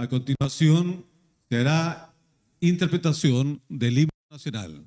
A continuación, será interpretación del himno nacional.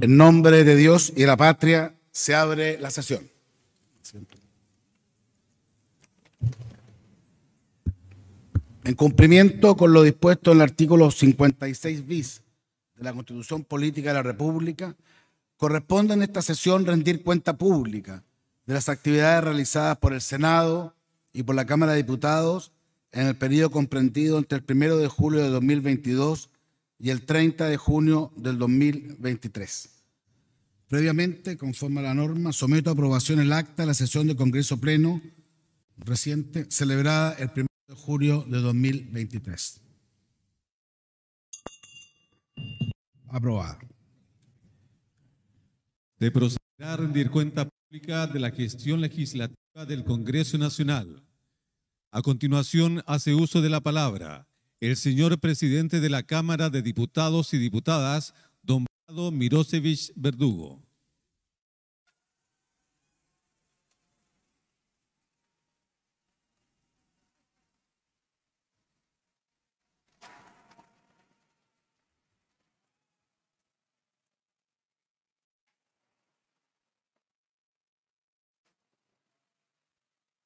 En nombre de Dios y de la patria se abre la sesión. En cumplimiento con lo dispuesto en el artículo 56 bis de la Constitución Política de la República, corresponde en esta sesión rendir cuenta pública de las actividades realizadas por el Senado y por la Cámara de Diputados en el periodo comprendido entre el 1 de julio de 2022 y el 30 de junio del 2023. Previamente, conforme a la norma, someto a aprobación el acta de la sesión de Congreso Pleno reciente celebrada el 1 de julio de 2023. Aprobada. De proceder a rendir cuenta pública de la gestión legislativa del Congreso Nacional. A continuación, hace uso de la palabra el señor presidente de la Cámara de Diputados y Diputadas, don Mirosevich Verdugo.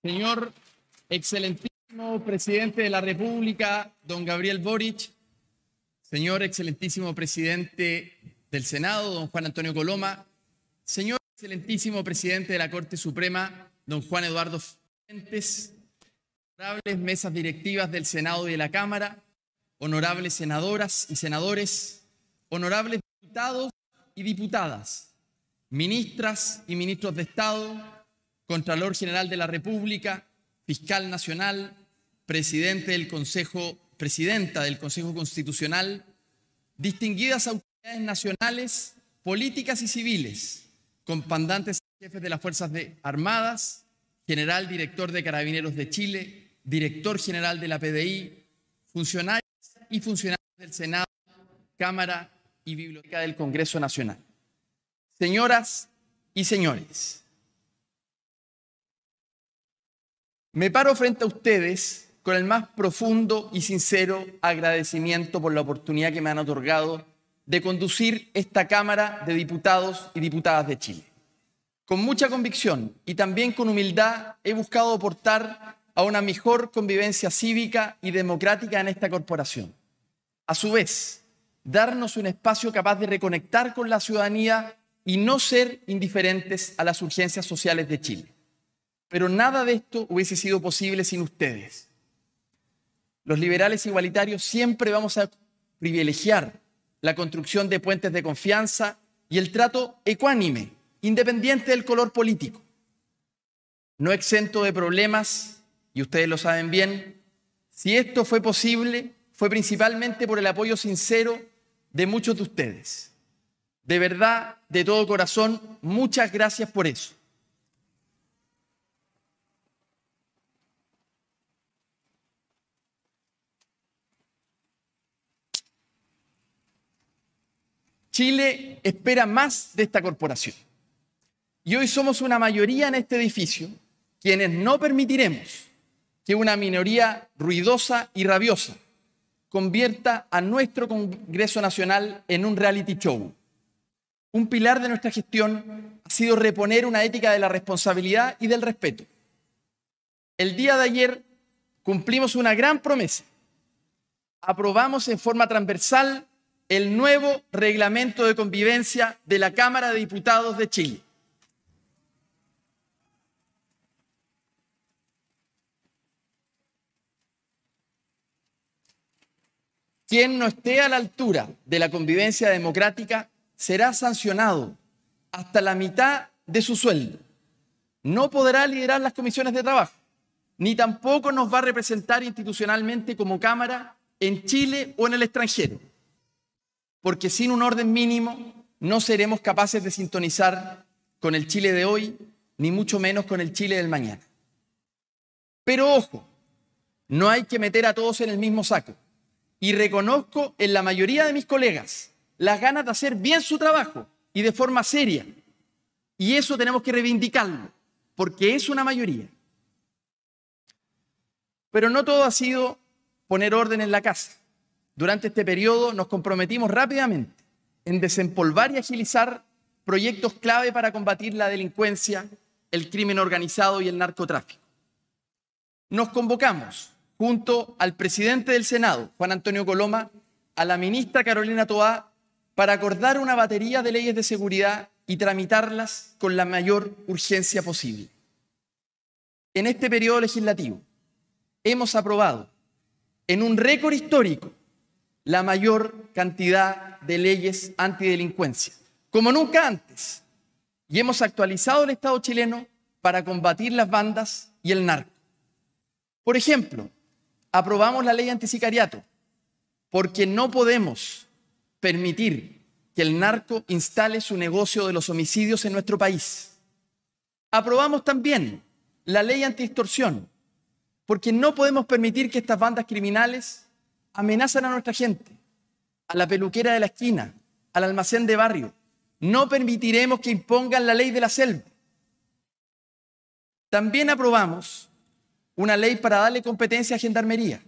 Señor excelentísimo presidente de la República, don Gabriel Boric, señor excelentísimo presidente del Senado, don Juan Antonio Coloma, señor excelentísimo presidente de la Corte Suprema, don Juan Eduardo Fuentes, honorables mesas directivas del Senado y de la Cámara, honorables senadoras y senadores, honorables diputados y diputadas, ministras y ministros de Estado, Contralor General de la República, Fiscal Nacional, Presidente del Consejo, Presidenta del Consejo Constitucional, distinguidas autoridades nacionales, políticas y civiles, comandantes y jefes de las Fuerzas Armadas, General Director de Carabineros de Chile, Director General de la PDI, funcionarios y funcionarios del Senado, Cámara y Biblioteca del Congreso Nacional. Señoras y señores, Me paro frente a ustedes con el más profundo y sincero agradecimiento por la oportunidad que me han otorgado de conducir esta Cámara de Diputados y Diputadas de Chile. Con mucha convicción y también con humildad he buscado aportar a una mejor convivencia cívica y democrática en esta corporación. A su vez, darnos un espacio capaz de reconectar con la ciudadanía y no ser indiferentes a las urgencias sociales de Chile. Pero nada de esto hubiese sido posible sin ustedes. Los liberales igualitarios siempre vamos a privilegiar la construcción de puentes de confianza y el trato ecuánime, independiente del color político. No exento de problemas, y ustedes lo saben bien, si esto fue posible fue principalmente por el apoyo sincero de muchos de ustedes. De verdad, de todo corazón, muchas gracias por eso. Chile espera más de esta corporación. Y hoy somos una mayoría en este edificio quienes no permitiremos que una minoría ruidosa y rabiosa convierta a nuestro Congreso Nacional en un reality show. Un pilar de nuestra gestión ha sido reponer una ética de la responsabilidad y del respeto. El día de ayer cumplimos una gran promesa. Aprobamos en forma transversal el nuevo reglamento de convivencia de la Cámara de Diputados de Chile. Quien no esté a la altura de la convivencia democrática será sancionado hasta la mitad de su sueldo. No podrá liderar las comisiones de trabajo, ni tampoco nos va a representar institucionalmente como Cámara en Chile o en el extranjero porque sin un orden mínimo no seremos capaces de sintonizar con el Chile de hoy, ni mucho menos con el Chile del mañana. Pero ojo, no hay que meter a todos en el mismo saco. Y reconozco en la mayoría de mis colegas las ganas de hacer bien su trabajo y de forma seria. Y eso tenemos que reivindicarlo, porque es una mayoría. Pero no todo ha sido poner orden en la casa. Durante este periodo nos comprometimos rápidamente en desempolvar y agilizar proyectos clave para combatir la delincuencia, el crimen organizado y el narcotráfico. Nos convocamos junto al presidente del Senado, Juan Antonio Coloma, a la ministra Carolina Toá para acordar una batería de leyes de seguridad y tramitarlas con la mayor urgencia posible. En este periodo legislativo hemos aprobado en un récord histórico la mayor cantidad de leyes antidelincuencia, como nunca antes. Y hemos actualizado el Estado chileno para combatir las bandas y el narco. Por ejemplo, aprobamos la ley antisicariato, porque no podemos permitir que el narco instale su negocio de los homicidios en nuestro país. Aprobamos también la ley antiextorsión, porque no podemos permitir que estas bandas criminales amenazan a nuestra gente, a la peluquera de la esquina, al almacén de barrio. No permitiremos que impongan la ley de la selva. También aprobamos una ley para darle competencia a Gendarmería,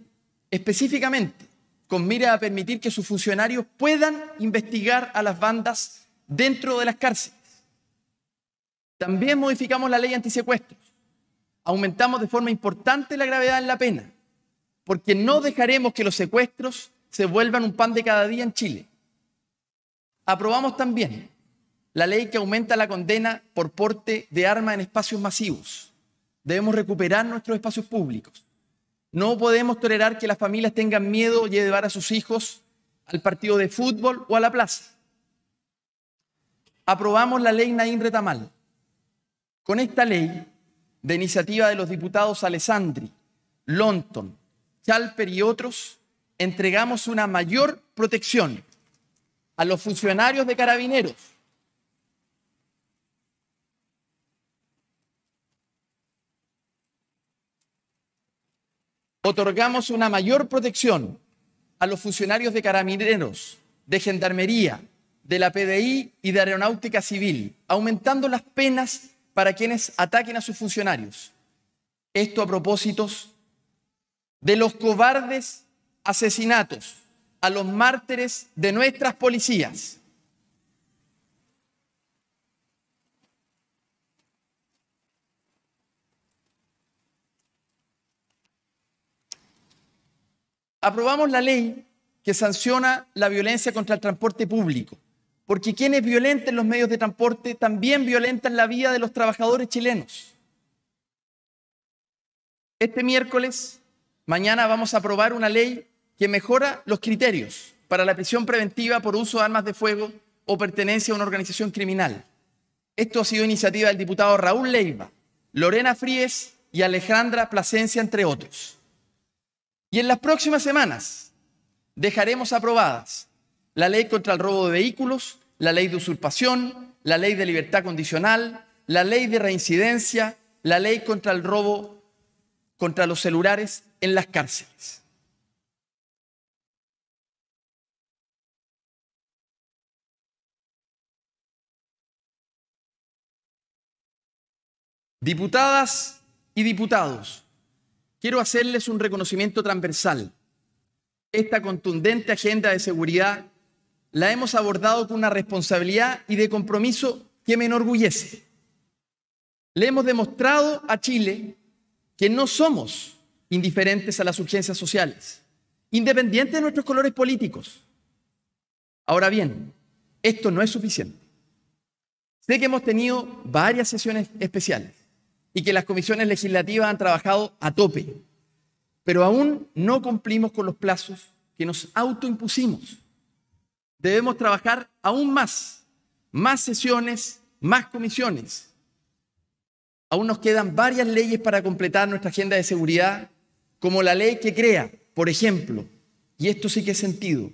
específicamente con mira a permitir que sus funcionarios puedan investigar a las bandas dentro de las cárceles. También modificamos la ley antisecuestros. Aumentamos de forma importante la gravedad en la pena porque no dejaremos que los secuestros se vuelvan un pan de cada día en Chile. Aprobamos también la ley que aumenta la condena por porte de armas en espacios masivos. Debemos recuperar nuestros espacios públicos. No podemos tolerar que las familias tengan miedo de llevar a sus hijos al partido de fútbol o a la plaza. Aprobamos la ley Naín Retamal. Con esta ley, de iniciativa de los diputados Alessandri, Lonton, Chalper y otros, entregamos una mayor protección a los funcionarios de carabineros. Otorgamos una mayor protección a los funcionarios de carabineros, de gendarmería, de la PDI y de aeronáutica civil, aumentando las penas para quienes ataquen a sus funcionarios. Esto a propósitos de los cobardes asesinatos a los mártires de nuestras policías. Aprobamos la ley que sanciona la violencia contra el transporte público, porque quienes violentan los medios de transporte también violentan la vida de los trabajadores chilenos. Este miércoles Mañana vamos a aprobar una ley que mejora los criterios para la prisión preventiva por uso de armas de fuego o pertenencia a una organización criminal. Esto ha sido iniciativa del diputado Raúl Leiva, Lorena Fríes y Alejandra Plasencia, entre otros. Y en las próximas semanas dejaremos aprobadas la ley contra el robo de vehículos, la ley de usurpación, la ley de libertad condicional, la ley de reincidencia, la ley contra el robo contra los celulares en las cárceles. Diputadas y diputados, quiero hacerles un reconocimiento transversal. Esta contundente agenda de seguridad la hemos abordado con una responsabilidad y de compromiso que me enorgullece. Le hemos demostrado a Chile que no somos indiferentes a las urgencias sociales, independientes de nuestros colores políticos. Ahora bien, esto no es suficiente. Sé que hemos tenido varias sesiones especiales y que las comisiones legislativas han trabajado a tope, pero aún no cumplimos con los plazos que nos autoimpusimos. Debemos trabajar aún más, más sesiones, más comisiones, Aún nos quedan varias leyes para completar nuestra agenda de seguridad, como la ley que crea, por ejemplo, y esto sí que es sentido,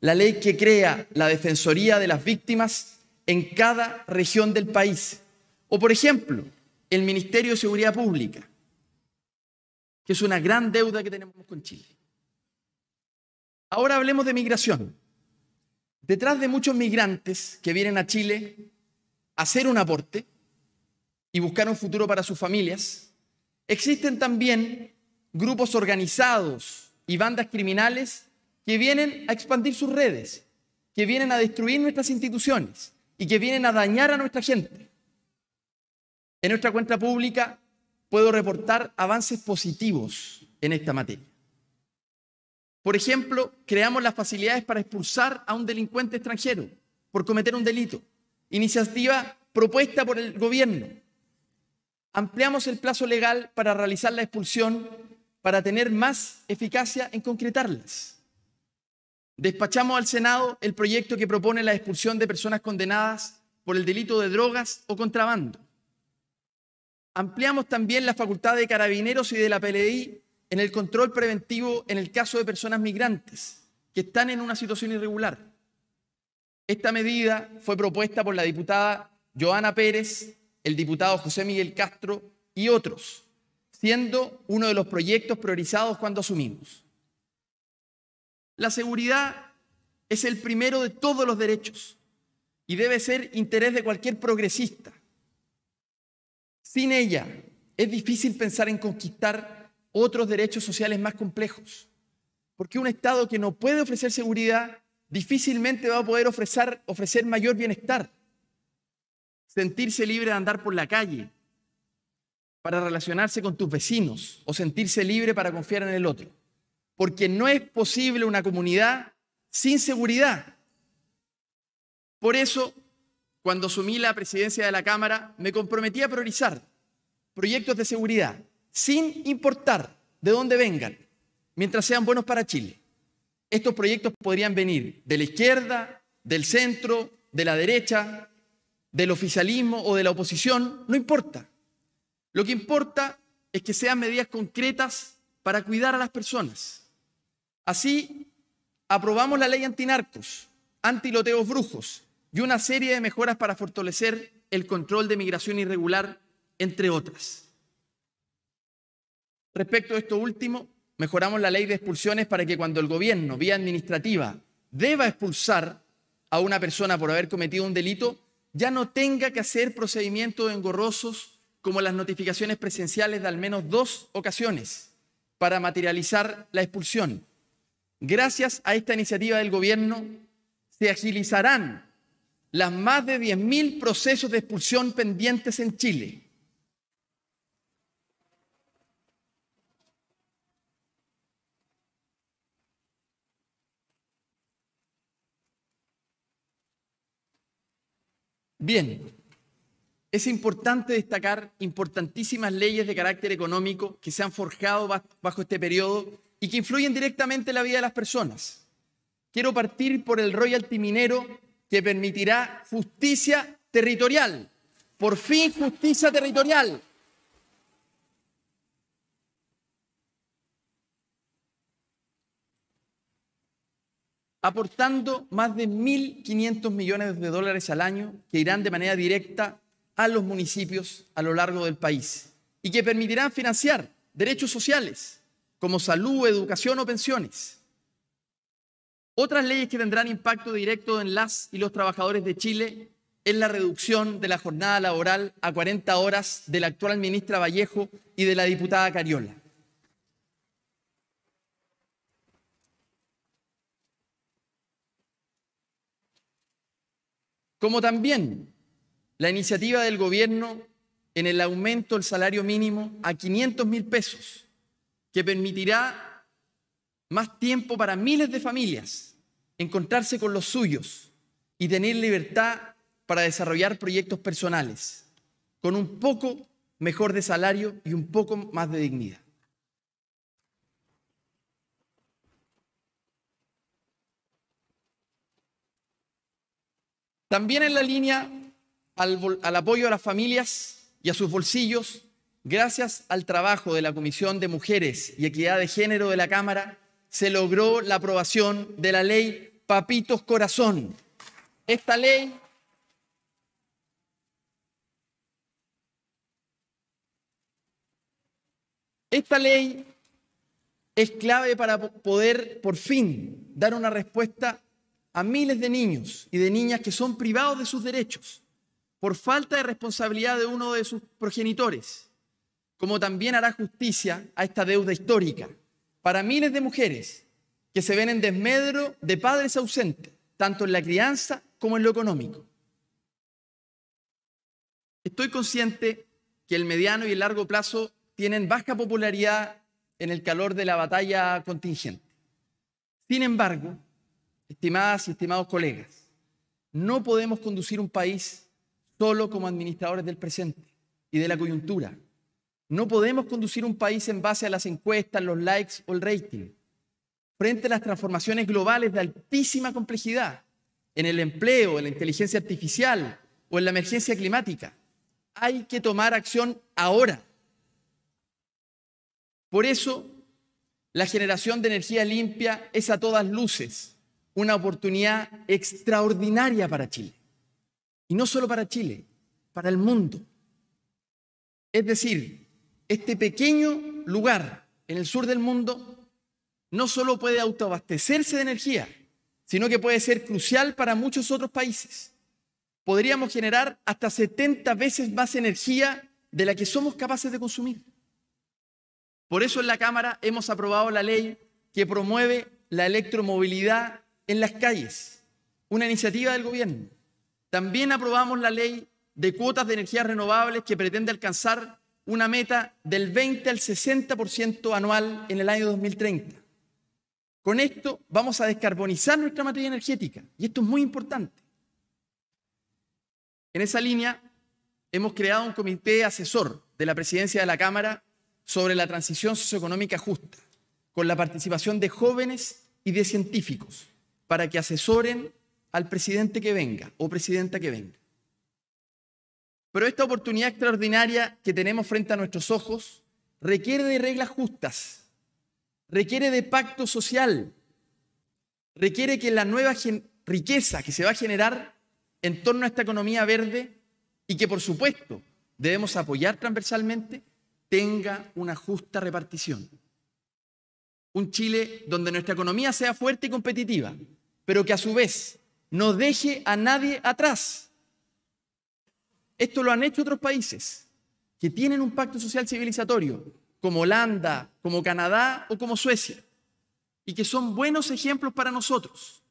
la ley que crea la Defensoría de las Víctimas en cada región del país. O, por ejemplo, el Ministerio de Seguridad Pública, que es una gran deuda que tenemos con Chile. Ahora hablemos de migración. Detrás de muchos migrantes que vienen a Chile a hacer un aporte, y buscar un futuro para sus familias, existen también grupos organizados y bandas criminales que vienen a expandir sus redes, que vienen a destruir nuestras instituciones y que vienen a dañar a nuestra gente. En nuestra cuenta pública puedo reportar avances positivos en esta materia. Por ejemplo, creamos las facilidades para expulsar a un delincuente extranjero por cometer un delito, iniciativa propuesta por el gobierno ampliamos el plazo legal para realizar la expulsión para tener más eficacia en concretarlas. Despachamos al Senado el proyecto que propone la expulsión de personas condenadas por el delito de drogas o contrabando. Ampliamos también la facultad de carabineros y de la PLI en el control preventivo en el caso de personas migrantes que están en una situación irregular. Esta medida fue propuesta por la diputada Joana Pérez el diputado José Miguel Castro y otros, siendo uno de los proyectos priorizados cuando asumimos. La seguridad es el primero de todos los derechos y debe ser interés de cualquier progresista. Sin ella es difícil pensar en conquistar otros derechos sociales más complejos, porque un Estado que no puede ofrecer seguridad difícilmente va a poder ofrecer, mayor bienestar sentirse libre de andar por la calle, para relacionarse con tus vecinos o sentirse libre para confiar en el otro. Porque no es posible una comunidad sin seguridad. Por eso, cuando asumí la presidencia de la Cámara, me comprometí a priorizar proyectos de seguridad, sin importar de dónde vengan, mientras sean buenos para Chile. Estos proyectos podrían venir de la izquierda, del centro, de la derecha, del oficialismo o de la oposición, no importa. Lo que importa es que sean medidas concretas para cuidar a las personas. Así, aprobamos la ley antinarcos, antiloteos brujos y una serie de mejoras para fortalecer el control de migración irregular, entre otras. Respecto a esto último, mejoramos la ley de expulsiones para que cuando el gobierno, vía administrativa, deba expulsar a una persona por haber cometido un delito, ya no tenga que hacer procedimientos engorrosos como las notificaciones presenciales de al menos dos ocasiones para materializar la expulsión. Gracias a esta iniciativa del gobierno, se agilizarán las más de 10.000 procesos de expulsión pendientes en Chile Bien, es importante destacar importantísimas leyes de carácter económico que se han forjado bajo este periodo y que influyen directamente en la vida de las personas. Quiero partir por el Royal minero que permitirá justicia territorial. Por fin justicia territorial. aportando más de 1.500 millones de dólares al año que irán de manera directa a los municipios a lo largo del país y que permitirán financiar derechos sociales como salud, educación o pensiones. Otras leyes que tendrán impacto directo en las y los trabajadores de Chile es la reducción de la jornada laboral a 40 horas de la actual ministra Vallejo y de la diputada Cariola. como también la iniciativa del gobierno en el aumento del salario mínimo a 500 mil pesos, que permitirá más tiempo para miles de familias encontrarse con los suyos y tener libertad para desarrollar proyectos personales, con un poco mejor de salario y un poco más de dignidad. También en la línea al, apoyo a las familias y a sus bolsillos, gracias al trabajo de la Comisión de Mujeres y Equidad de Género de la Cámara, se logró la aprobación de la ley Papitos Corazón. Esta ley... Esta ley es clave para poder por fin dar una respuesta a miles de niños y de niñas que son privados de sus derechos por falta de responsabilidad de uno de sus progenitores, como también hará justicia a esta deuda histórica para miles de mujeres que se ven en desmedro de padres ausentes, tanto en la crianza como en lo económico. Estoy consciente que el mediano y el largo plazo tienen baja popularidad en el calor de la batalla contingente. Sin embargo, Estimadas y estimados colegas, no podemos conducir un país solo como administradores del presente y de la coyuntura. No podemos conducir un país en base a las encuestas, los likes o el rating. Frente a las transformaciones globales de altísima complejidad, en el empleo, en la inteligencia artificial o en la emergencia climática, hay que tomar acción ahora. Por eso, la generación de energía limpia es a todas luces una oportunidad extraordinaria para Chile. Y no solo para Chile, para el mundo. Es decir, este pequeño lugar en el sur del mundo no solo puede autoabastecerse de energía, sino que puede ser crucial para muchos otros países. Podríamos generar hasta 70 veces más energía de la que somos capaces de consumir. Por eso en la Cámara hemos aprobado la ley que promueve la electromovilidad en las calles, una iniciativa del gobierno. También aprobamos la ley de cuotas de energías renovables que pretende alcanzar una meta del 20 al 60% anual en el año 2030. Con esto vamos a descarbonizar nuestra materia energética y esto es muy importante. En esa línea hemos creado un comité asesor de la presidencia de la Cámara sobre la transición socioeconómica justa, con la participación de jóvenes y de científicos para que asesoren al presidente que venga o presidenta que venga. Pero esta oportunidad extraordinaria que tenemos frente a nuestros ojos requiere de reglas justas, requiere de pacto social, requiere que la nueva riqueza que se va a generar en torno a esta economía verde y que por supuesto debemos apoyar transversalmente, tenga una justa repartición. Un Chile donde nuestra economía sea fuerte y competitiva, pero que a su vez no deje a nadie atrás. Esto lo han hecho otros países que tienen un pacto social civilizatorio, como Holanda, como Canadá o como Suecia, y que son buenos ejemplos para nosotros.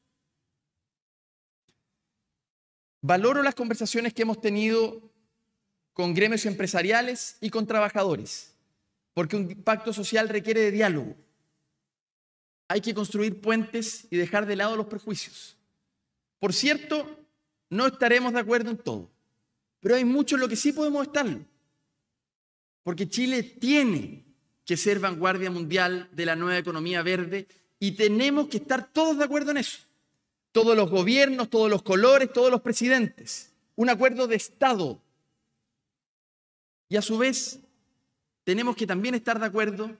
Valoro las conversaciones que hemos tenido con gremios empresariales y con trabajadores, porque un pacto social requiere de diálogo, hay que construir puentes y dejar de lado los prejuicios. Por cierto, no estaremos de acuerdo en todo, pero hay mucho en lo que sí podemos estar. porque Chile tiene que ser vanguardia mundial de la nueva economía verde y tenemos que estar todos de acuerdo en eso. Todos los gobiernos, todos los colores, todos los presidentes. Un acuerdo de Estado. Y a su vez, tenemos que también estar de acuerdo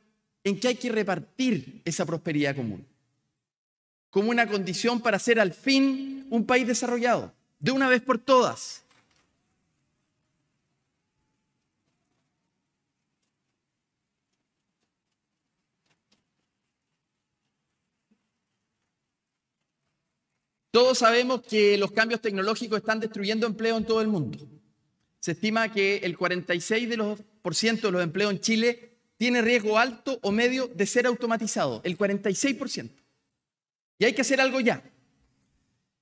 en que hay que repartir esa prosperidad común como una condición para ser al fin un país desarrollado, de una vez por todas. Todos sabemos que los cambios tecnológicos están destruyendo empleo en todo el mundo. Se estima que el 46% de los, por ciento de los empleos en Chile tiene riesgo alto o medio de ser automatizado, el 46%. Y hay que hacer algo ya.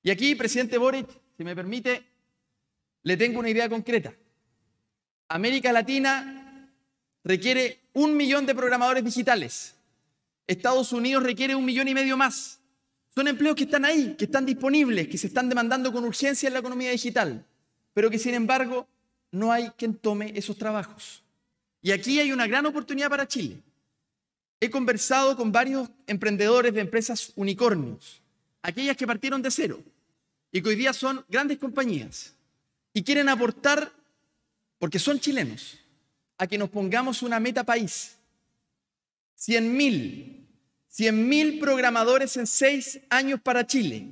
Y aquí, presidente Boric, si me permite, le tengo una idea concreta. América Latina requiere un millón de programadores digitales. Estados Unidos requiere un millón y medio más. Son empleos que están ahí, que están disponibles, que se están demandando con urgencia en la economía digital, pero que sin embargo no hay quien tome esos trabajos. Y aquí hay una gran oportunidad para Chile. He conversado con varios emprendedores de empresas unicornios, aquellas que partieron de cero y que hoy día son grandes compañías y quieren aportar, porque son chilenos, a que nos pongamos una meta país. 100.000, 100.000 programadores en seis años para Chile.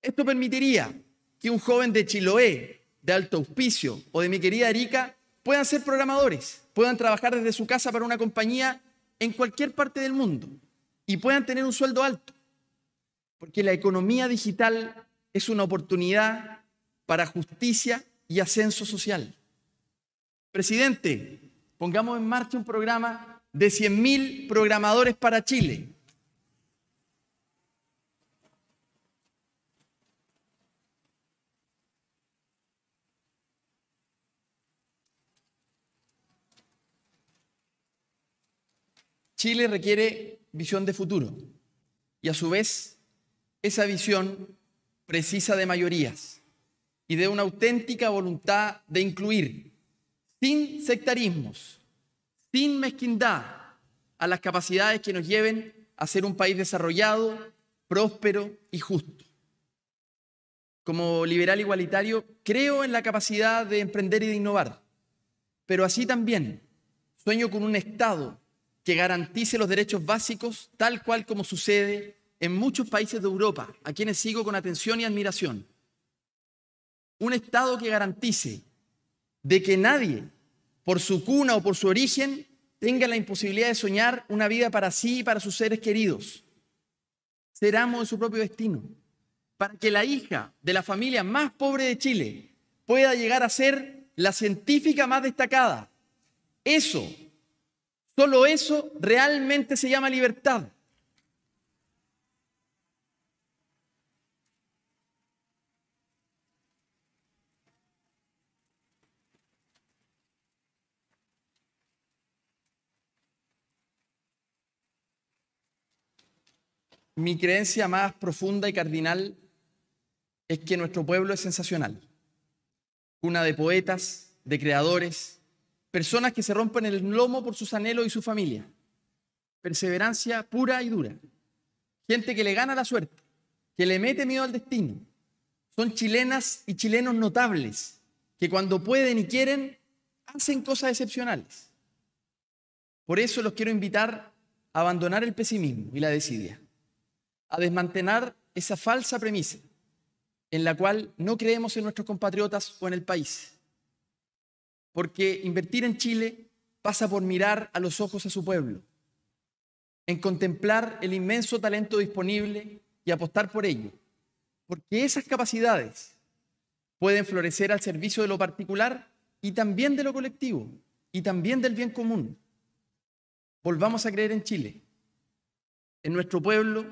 Esto permitiría que un joven de Chiloé, de Alto Auspicio o de mi querida Erika puedan ser programadores puedan trabajar desde su casa para una compañía en cualquier parte del mundo y puedan tener un sueldo alto. Porque la economía digital es una oportunidad para justicia y ascenso social. Presidente, pongamos en marcha un programa de 100.000 programadores para Chile. Chile requiere visión de futuro y a su vez esa visión precisa de mayorías y de una auténtica voluntad de incluir, sin sectarismos, sin mezquindad, a las capacidades que nos lleven a ser un país desarrollado, próspero y justo. Como liberal igualitario, creo en la capacidad de emprender y de innovar, pero así también sueño con un Estado que garantice los derechos básicos, tal cual como sucede en muchos países de Europa, a quienes sigo con atención y admiración. Un Estado que garantice de que nadie, por su cuna o por su origen, tenga la imposibilidad de soñar una vida para sí y para sus seres queridos. Ser amo de su propio destino. Para que la hija de la familia más pobre de Chile pueda llegar a ser la científica más destacada. Eso Solo eso realmente se llama libertad. Mi creencia más profunda y cardinal es que nuestro pueblo es sensacional, una de poetas, de creadores, Personas que se rompen el lomo por sus anhelos y su familia. Perseverancia pura y dura. Gente que le gana la suerte, que le mete miedo al destino. Son chilenas y chilenos notables, que cuando pueden y quieren, hacen cosas excepcionales. Por eso los quiero invitar a abandonar el pesimismo y la desidia, a desmantelar esa falsa premisa en la cual no creemos en nuestros compatriotas o en el país porque invertir en Chile pasa por mirar a los ojos a su pueblo, en contemplar el inmenso talento disponible y apostar por ello, porque esas capacidades pueden florecer al servicio de lo particular y también de lo colectivo y también del bien común. Volvamos a creer en Chile, en nuestro pueblo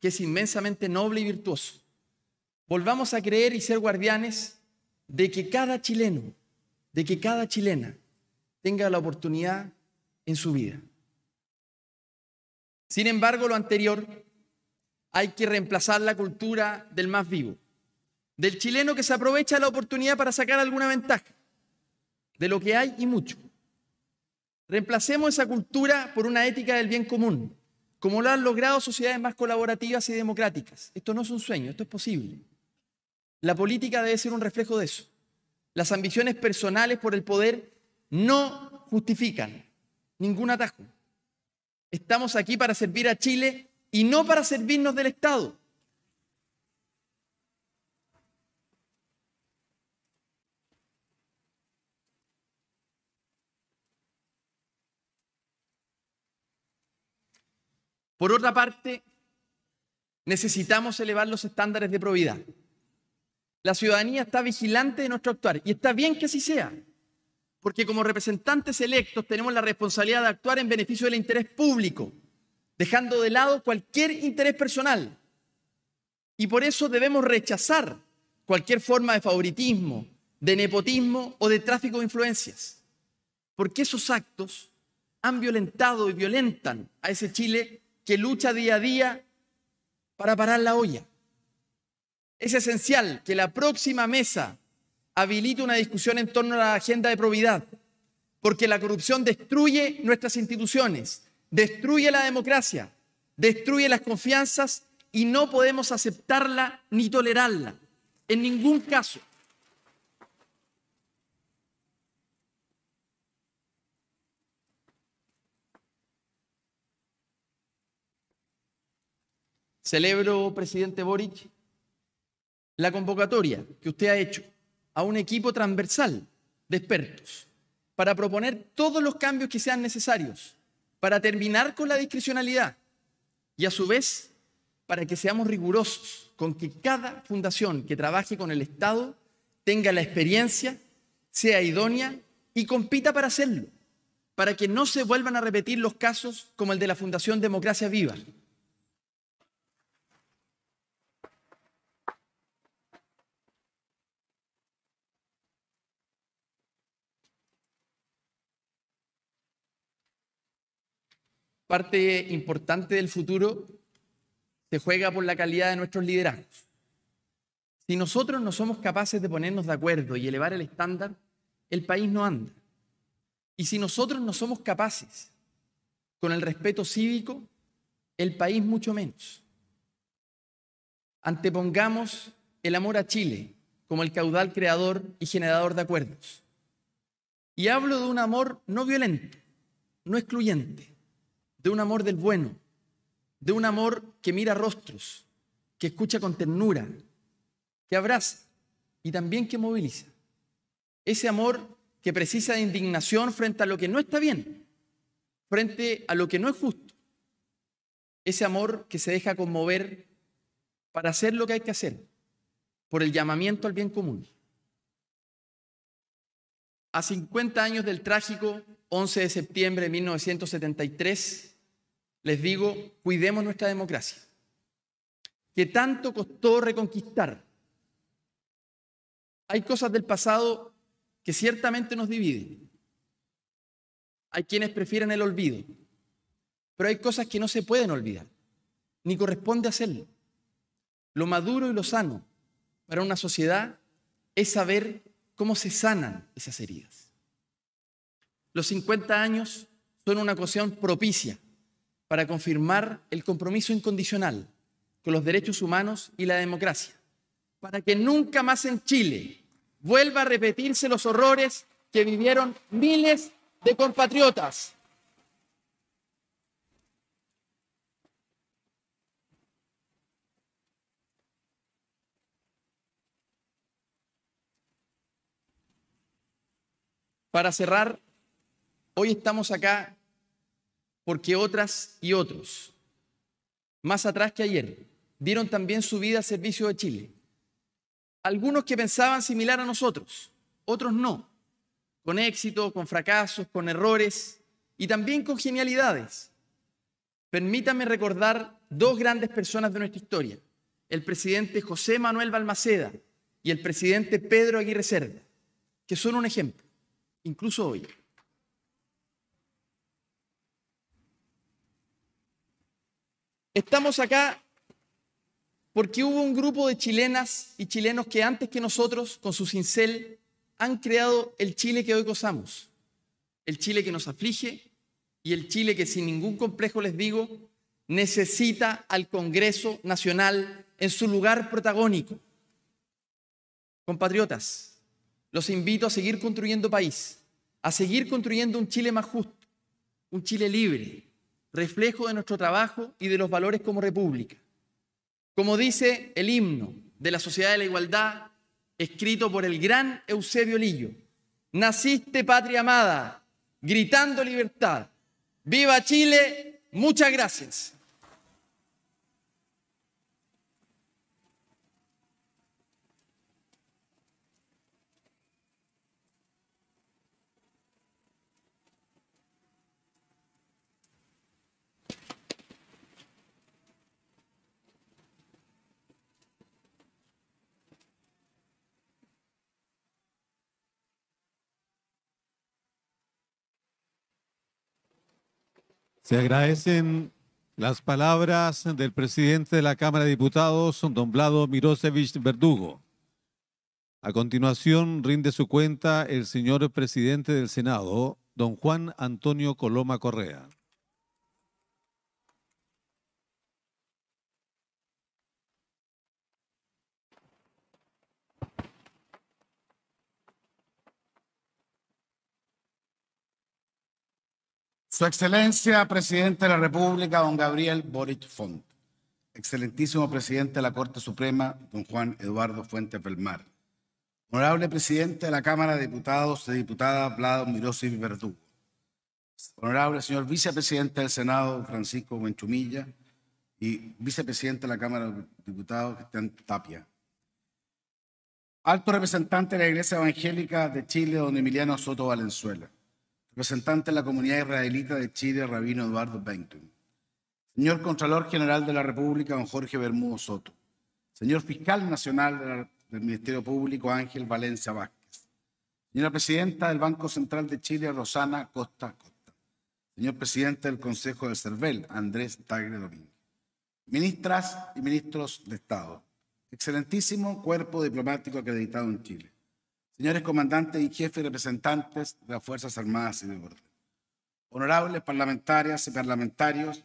que es inmensamente noble y virtuoso. Volvamos a creer y ser guardianes de que cada chileno, de que cada chilena tenga la oportunidad en su vida. Sin embargo, lo anterior hay que reemplazar la cultura del más vivo, del chileno que se aprovecha la oportunidad para sacar alguna ventaja de lo que hay y mucho. Reemplacemos esa cultura por una ética del bien común, como lo han logrado sociedades más colaborativas y democráticas. Esto no es un sueño, esto es posible. La política debe ser un reflejo de eso. Las ambiciones personales por el poder no justifican ningún atajo. Estamos aquí para servir a Chile y no para servirnos del Estado. Por otra parte, necesitamos elevar los estándares de probidad. La ciudadanía está vigilante de nuestro actuar y está bien que así sea, porque como representantes electos tenemos la responsabilidad de actuar en beneficio del interés público, dejando de lado cualquier interés personal. Y por eso debemos rechazar cualquier forma de favoritismo, de nepotismo o de tráfico de influencias, porque esos actos han violentado y violentan a ese Chile que lucha día a día para parar la olla. Es esencial que la próxima mesa habilite una discusión en torno a la agenda de probidad, porque la corrupción destruye nuestras instituciones, destruye la democracia, destruye las confianzas y no podemos aceptarla ni tolerarla, en ningún caso. Celebro, presidente Boric, la convocatoria que usted ha hecho a un equipo transversal de expertos para proponer todos los cambios que sean necesarios para terminar con la discrecionalidad y a su vez para que seamos rigurosos con que cada fundación que trabaje con el Estado tenga la experiencia, sea idónea y compita para hacerlo, para que no se vuelvan a repetir los casos como el de la Fundación Democracia Viva, parte importante del futuro se juega por la calidad de nuestros liderazgos. Si nosotros no somos capaces de ponernos de acuerdo y elevar el estándar, el país no anda. Y si nosotros no somos capaces con el respeto cívico, el país mucho menos. Antepongamos el amor a Chile como el caudal creador y generador de acuerdos. Y hablo de un amor no violento, no excluyente, de un amor del bueno, de un amor que mira rostros, que escucha con ternura, que abraza y también que moviliza. Ese amor que precisa de indignación frente a lo que no está bien, frente a lo que no es justo. Ese amor que se deja conmover para hacer lo que hay que hacer, por el llamamiento al bien común. A 50 años del trágico 11 de septiembre de 1973, les digo, cuidemos nuestra democracia, que tanto costó reconquistar. Hay cosas del pasado que ciertamente nos dividen. Hay quienes prefieren el olvido, pero hay cosas que no se pueden olvidar, ni corresponde hacerlo. Lo maduro y lo sano para una sociedad es saber cómo se sanan esas heridas. Los 50 años son una ocasión propicia para confirmar el compromiso incondicional con los derechos humanos y la democracia, para que nunca más en Chile vuelva a repetirse los horrores que vivieron miles de compatriotas. Para cerrar, hoy estamos acá porque otras y otros, más atrás que ayer, dieron también su vida al servicio de Chile. Algunos que pensaban similar a nosotros, otros no, con éxito, con fracasos, con errores y también con genialidades. Permítame recordar dos grandes personas de nuestra historia, el presidente José Manuel Balmaceda y el presidente Pedro Aguirre Cerda, que son un ejemplo, incluso hoy. Estamos acá porque hubo un grupo de chilenas y chilenos que antes que nosotros, con su cincel, han creado el Chile que hoy gozamos. El Chile que nos aflige y el Chile que sin ningún complejo, les digo, necesita al Congreso Nacional en su lugar protagónico. Compatriotas, los invito a seguir construyendo país, a seguir construyendo un Chile más justo, un Chile libre, reflejo de nuestro trabajo y de los valores como república. Como dice el himno de la Sociedad de la Igualdad, escrito por el gran Eusebio Lillo, naciste patria amada, gritando libertad. Viva Chile, muchas gracias. Se agradecen las palabras del presidente de la Cámara de Diputados, don Vlado Mirosevich Verdugo. A continuación, rinde su cuenta el señor presidente del Senado, don Juan Antonio Coloma Correa. Su Excelencia, Presidente de la República, don Gabriel Boric Font. Excelentísimo Presidente de la Corte Suprema, don Juan Eduardo Fuentes Belmar. Honorable Presidente de la Cámara de Diputados de Diputada Vlado Mirosi Verdugo. Honorable señor Vicepresidente del Senado, Francisco Buenchumilla. Y Vicepresidente de la Cámara de Diputados, Cristian Tapia. Alto representante de la Iglesia Evangélica de Chile, don Emiliano Soto Valenzuela representante de la comunidad israelita de Chile, Rabino Eduardo Benton. Señor Contralor General de la República, don Jorge Bermudo Soto. Señor Fiscal Nacional del Ministerio Público, Ángel Valencia Vázquez. Señora Presidenta del Banco Central de Chile, Rosana Costa Costa. Señor Presidente del Consejo de CERVEL, Andrés Tagre Domínguez. Ministras y ministros de Estado. Excelentísimo cuerpo diplomático acreditado en Chile señores comandantes y jefes representantes de las Fuerzas Armadas y de Orden, honorables parlamentarias y parlamentarios,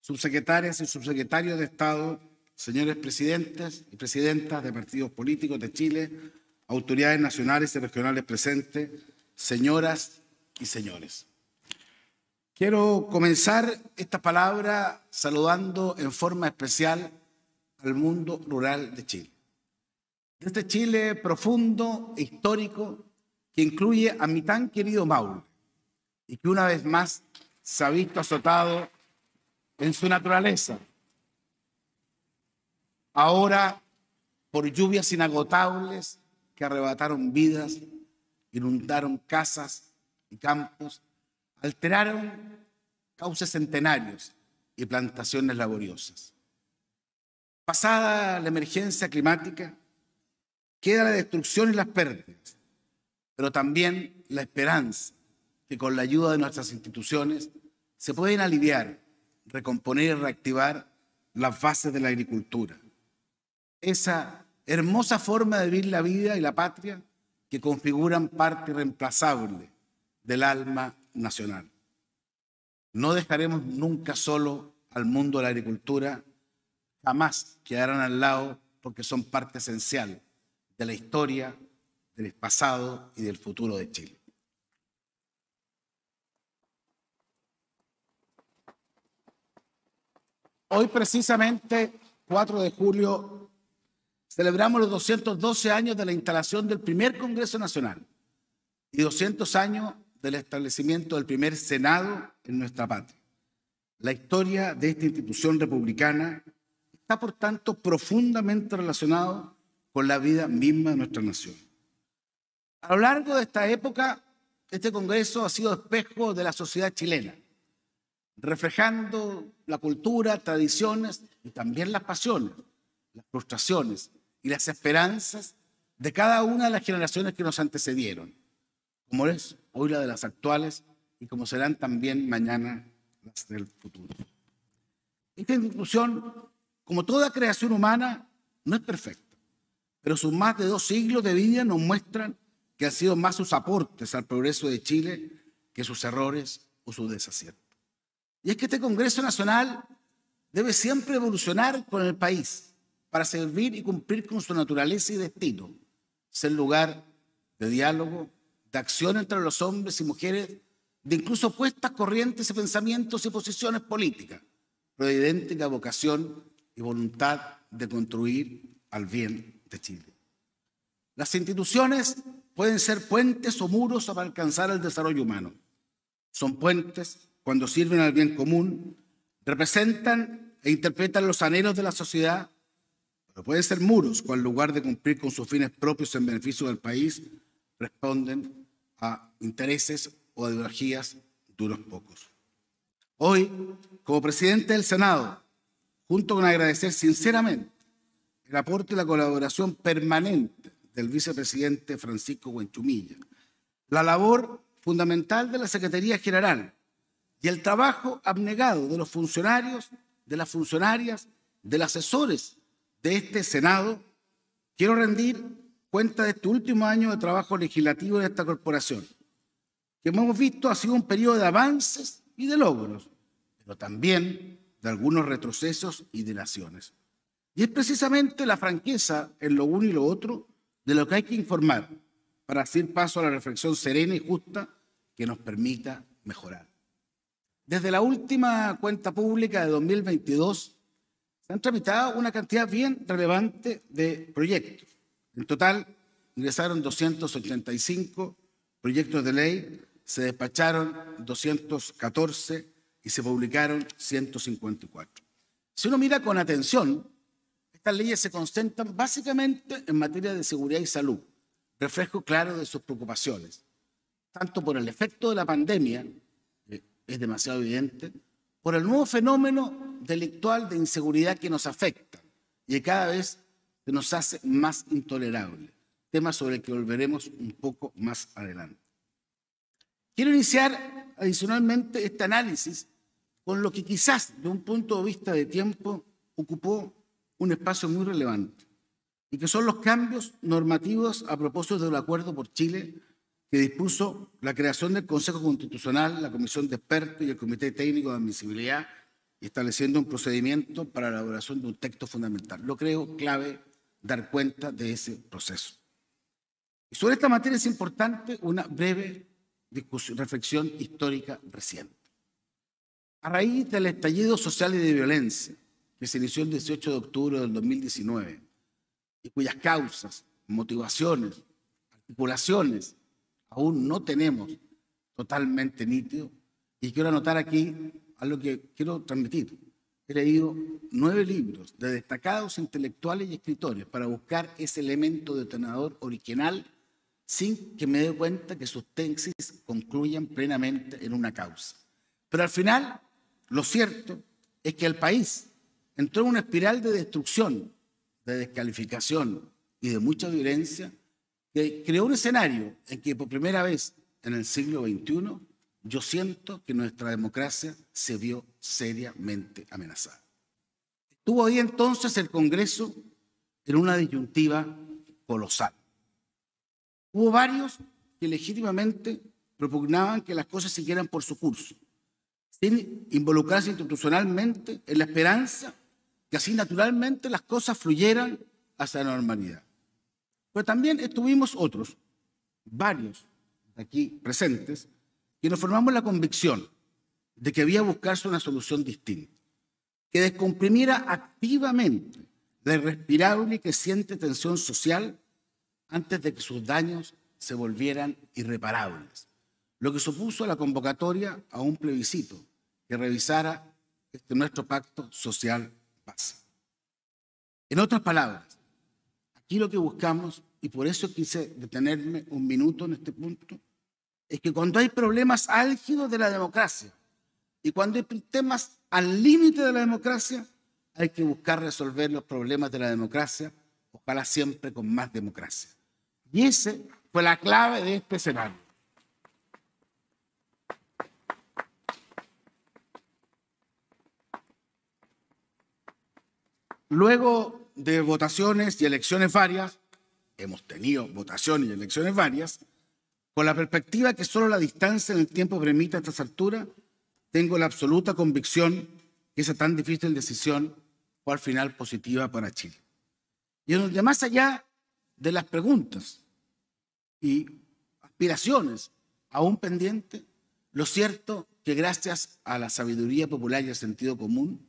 subsecretarias y subsecretarios de Estado, señores presidentes y presidentas de partidos políticos de Chile, autoridades nacionales y regionales presentes, señoras y señores. Quiero comenzar esta palabra saludando en forma especial al mundo rural de Chile de este Chile profundo e histórico que incluye a mi tan querido Maule y que una vez más se ha visto azotado en su naturaleza. Ahora por lluvias inagotables que arrebataron vidas, inundaron casas y campos, alteraron cauces centenarios y plantaciones laboriosas. Pasada la emergencia climática, Queda la destrucción y las pérdidas, pero también la esperanza que con la ayuda de nuestras instituciones se pueden aliviar, recomponer y reactivar las bases de la agricultura. Esa hermosa forma de vivir la vida y la patria que configuran parte irreemplazable del alma nacional. No dejaremos nunca solo al mundo de la agricultura, jamás quedarán al lado porque son parte esencial de la historia, del pasado y del futuro de Chile. Hoy precisamente, 4 de julio, celebramos los 212 años de la instalación del primer Congreso Nacional y 200 años del establecimiento del primer Senado en nuestra patria. La historia de esta institución republicana está, por tanto, profundamente relacionada con la vida misma de nuestra nación. A lo largo de esta época, este Congreso ha sido espejo de la sociedad chilena, reflejando la cultura, tradiciones y también las pasiones, las frustraciones y las esperanzas de cada una de las generaciones que nos antecedieron, como es hoy la de las actuales y como serán también mañana las del futuro. Esta institución, como toda creación humana, no es perfecta pero sus más de dos siglos de vida nos muestran que han sido más sus aportes al progreso de Chile que sus errores o sus desaciertos. Y es que este Congreso Nacional debe siempre evolucionar con el país para servir y cumplir con su naturaleza y destino, ser lugar de diálogo, de acción entre los hombres y mujeres, de incluso opuestas corrientes y pensamientos y posiciones políticas, pero idéntica vocación y voluntad de construir al bien de Chile. Las instituciones pueden ser puentes o muros para alcanzar el desarrollo humano. Son puentes cuando sirven al bien común, representan e interpretan los anhelos de la sociedad, pero pueden ser muros cuando en lugar de cumplir con sus fines propios en beneficio del país, responden a intereses o ideologías de unos pocos. Hoy, como presidente del Senado, junto con agradecer sinceramente el aporte y la colaboración permanente del vicepresidente Francisco Huenchumilla, la labor fundamental de la Secretaría General y el trabajo abnegado de los funcionarios, de las funcionarias, de los asesores de este Senado, quiero rendir cuenta de este último año de trabajo legislativo de esta corporación, que hemos visto ha sido un periodo de avances y de logros, pero también de algunos retrocesos y de naciones. Y es precisamente la franqueza en lo uno y lo otro de lo que hay que informar para hacer paso a la reflexión serena y justa que nos permita mejorar. Desde la última cuenta pública de 2022 se han tramitado una cantidad bien relevante de proyectos. En total ingresaron 285 proyectos de ley, se despacharon 214 y se publicaron 154. Si uno mira con atención, estas leyes se concentran básicamente en materia de seguridad y salud, reflejo claro de sus preocupaciones, tanto por el efecto de la pandemia, que es demasiado evidente, por el nuevo fenómeno delictual de inseguridad que nos afecta y que cada vez nos hace más intolerable, tema sobre el que volveremos un poco más adelante. Quiero iniciar adicionalmente este análisis con lo que quizás de un punto de vista de tiempo ocupó un espacio muy relevante y que son los cambios normativos a propósito del acuerdo por Chile que dispuso la creación del Consejo Constitucional, la Comisión de Expertos y el Comité Técnico de Admisibilidad, estableciendo un procedimiento para la elaboración de un texto fundamental. Lo creo clave dar cuenta de ese proceso. Y sobre esta materia es importante una breve reflexión histórica reciente. A raíz del estallido social y de violencia que se inició el 18 de octubre del 2019 y cuyas causas, motivaciones, articulaciones aún no tenemos totalmente nítido. Y quiero anotar aquí algo que quiero transmitir. He leído nueve libros de destacados intelectuales y escritores para buscar ese elemento detonador original sin que me dé cuenta que sus tesis concluyan plenamente en una causa. Pero al final, lo cierto es que el país entró en una espiral de destrucción, de descalificación y de mucha violencia que creó un escenario en que por primera vez en el siglo XXI yo siento que nuestra democracia se vio seriamente amenazada. Estuvo ahí entonces el Congreso en una disyuntiva colosal. Hubo varios que legítimamente propugnaban que las cosas siguieran por su curso, sin involucrarse institucionalmente en la esperanza que así naturalmente las cosas fluyeran hacia la normalidad. Pero también estuvimos otros, varios aquí presentes, que nos formamos la convicción de que había que buscarse una solución distinta, que descomprimiera activamente la irrespirable y siente tensión social antes de que sus daños se volvieran irreparables, lo que supuso la convocatoria a un plebiscito que revisara este nuestro pacto social Pasa. En otras palabras, aquí lo que buscamos, y por eso quise detenerme un minuto en este punto, es que cuando hay problemas álgidos de la democracia y cuando hay temas al límite de la democracia, hay que buscar resolver los problemas de la democracia, ojalá siempre con más democracia. Y esa fue la clave de este escenario. Luego de votaciones y elecciones varias, hemos tenido votaciones y elecciones varias, con la perspectiva que solo la distancia en el tiempo permite a estas alturas, tengo la absoluta convicción que esa tan difícil decisión fue al final positiva para Chile. Y en más allá de las preguntas y aspiraciones aún pendientes, lo cierto que gracias a la sabiduría popular y al sentido común,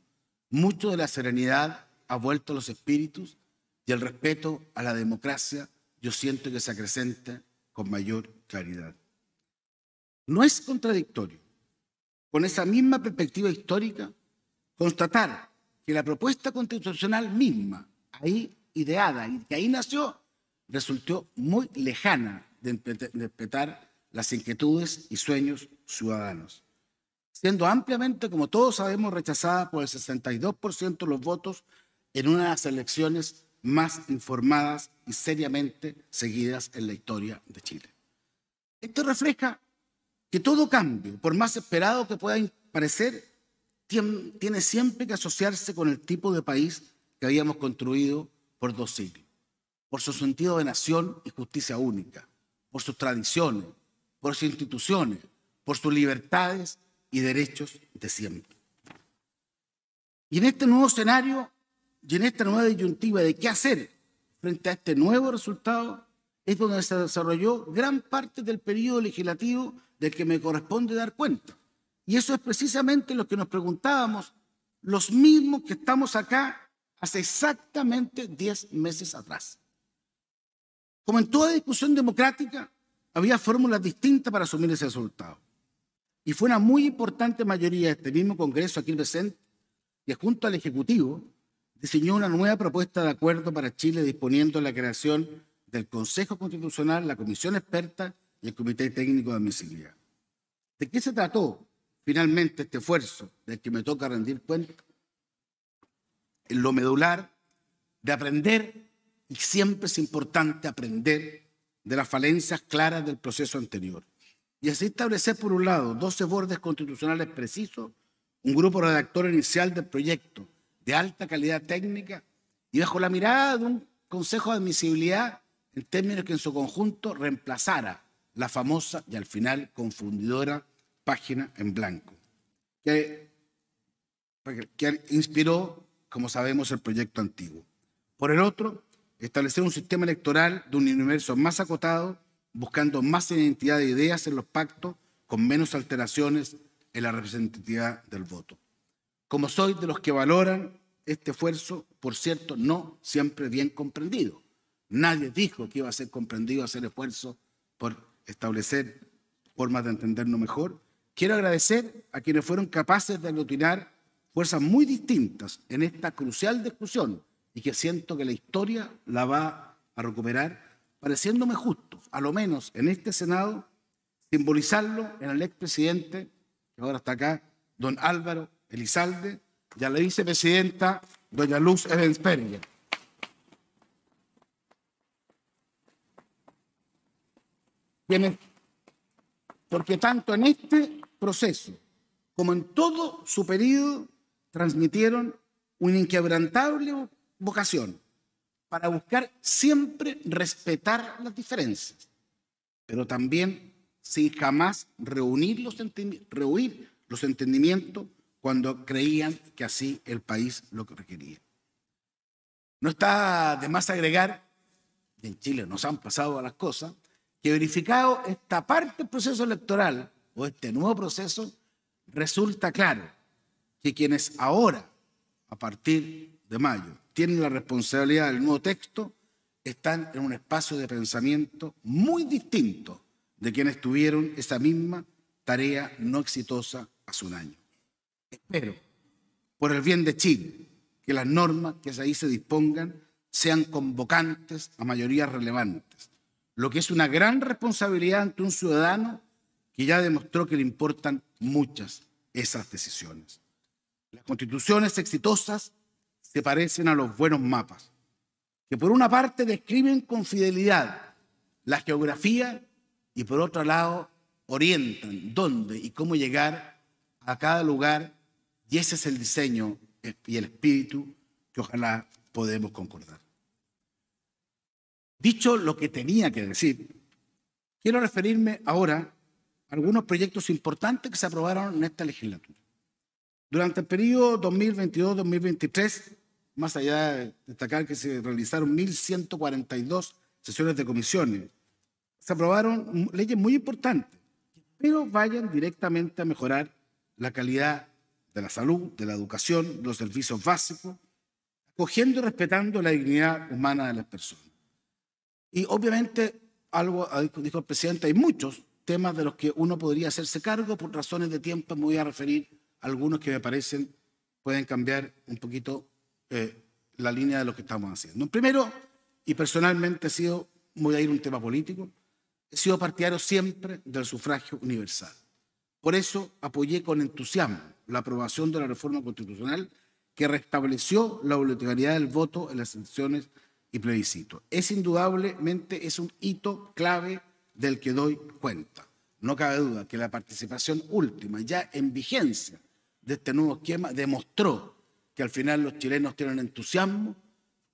mucho de la serenidad ha vuelto a los espíritus y el respeto a la democracia yo siento que se acrecenta con mayor claridad. No es contradictorio, con esa misma perspectiva histórica, constatar que la propuesta constitucional misma, ahí ideada y que ahí nació, resultó muy lejana de respetar las inquietudes y sueños ciudadanos, siendo ampliamente, como todos sabemos, rechazada por el 62% de los votos en una de las elecciones más informadas y seriamente seguidas en la historia de Chile. Esto refleja que todo cambio, por más esperado que pueda parecer, tiene siempre que asociarse con el tipo de país que habíamos construido por dos siglos, por su sentido de nación y justicia única, por sus tradiciones, por sus instituciones, por sus libertades y derechos de siempre. Y en este nuevo escenario y en esta nueva disyuntiva de qué hacer frente a este nuevo resultado es donde se desarrolló gran parte del periodo legislativo del que me corresponde dar cuenta. Y eso es precisamente lo que nos preguntábamos los mismos que estamos acá hace exactamente 10 meses atrás. Como en toda discusión democrática, había fórmulas distintas para asumir ese resultado. Y fue una muy importante mayoría de este mismo Congreso aquí presente, y junto al Ejecutivo diseñó una nueva propuesta de acuerdo para Chile disponiendo la creación del Consejo Constitucional, la Comisión Experta y el Comité Técnico de Admisibilidad. ¿De qué se trató finalmente este esfuerzo del que me toca rendir cuenta? En lo medular de aprender, y siempre es importante aprender de las falencias claras del proceso anterior. Y así establecer, por un lado, 12 bordes constitucionales precisos, un grupo redactor inicial del proyecto, de alta calidad técnica y bajo la mirada de un consejo de admisibilidad en términos que en su conjunto reemplazara la famosa y al final confundidora página en blanco, que, inspiró, como sabemos, el proyecto antiguo. Por el otro, establecer un sistema electoral de un universo más acotado, buscando más identidad de ideas en los pactos, con menos alteraciones en la representatividad del voto como soy de los que valoran este esfuerzo, por cierto, no siempre bien comprendido. Nadie dijo que iba a ser comprendido hacer esfuerzo por establecer formas de entendernos mejor. Quiero agradecer a quienes fueron capaces de aglutinar fuerzas muy distintas en esta crucial discusión y que siento que la historia la va a recuperar, pareciéndome justo, a lo menos en este Senado, simbolizarlo en el expresidente, que ahora está acá, don Álvaro Elizalde ya la vicepresidenta, doña Luz Evans Porque tanto en este proceso como en todo su periodo transmitieron una inquebrantable vocación para buscar siempre respetar las diferencias, pero también sin jamás reunir los entendimientos cuando creían que así el país lo requería. No está de más agregar, y en Chile nos han pasado las cosas, que verificado esta parte del proceso electoral o este nuevo proceso, resulta claro que quienes ahora, a partir de mayo, tienen la responsabilidad del nuevo texto, están en un espacio de pensamiento muy distinto de quienes tuvieron esa misma tarea no exitosa hace un año. Espero, por el bien de Chile, que las normas que ahí se dispongan sean convocantes a mayorías relevantes, lo que es una gran responsabilidad ante un ciudadano que ya demostró que le importan muchas esas decisiones. Las constituciones exitosas se parecen a los buenos mapas, que por una parte describen con fidelidad la geografía y por otro lado orientan dónde y cómo llegar a cada lugar y ese es el diseño y el espíritu que ojalá podemos concordar. Dicho lo que tenía que decir, quiero referirme ahora a algunos proyectos importantes que se aprobaron en esta legislatura. Durante el periodo 2022-2023, más allá de destacar que se realizaron 1.142 sesiones de comisiones, se aprobaron leyes muy importantes, pero vayan directamente a mejorar la calidad de la salud, de la educación, de los servicios básicos, cogiendo y respetando la dignidad humana de las personas. Y obviamente, algo ah, dijo el presidente, hay muchos temas de los que uno podría hacerse cargo por razones de tiempo, me voy a referir a algunos que me parecen pueden cambiar un poquito eh, la línea de lo que estamos haciendo. Primero, y personalmente he sido, voy a ir un tema político, he sido partidario siempre del sufragio universal. Por eso apoyé con entusiasmo la aprobación de la reforma constitucional que restableció la obligatoriedad del voto en las elecciones y plebiscitos. Es indudablemente es un hito clave del que doy cuenta. No cabe duda que la participación última, ya en vigencia de este nuevo esquema, demostró que al final los chilenos tienen entusiasmo,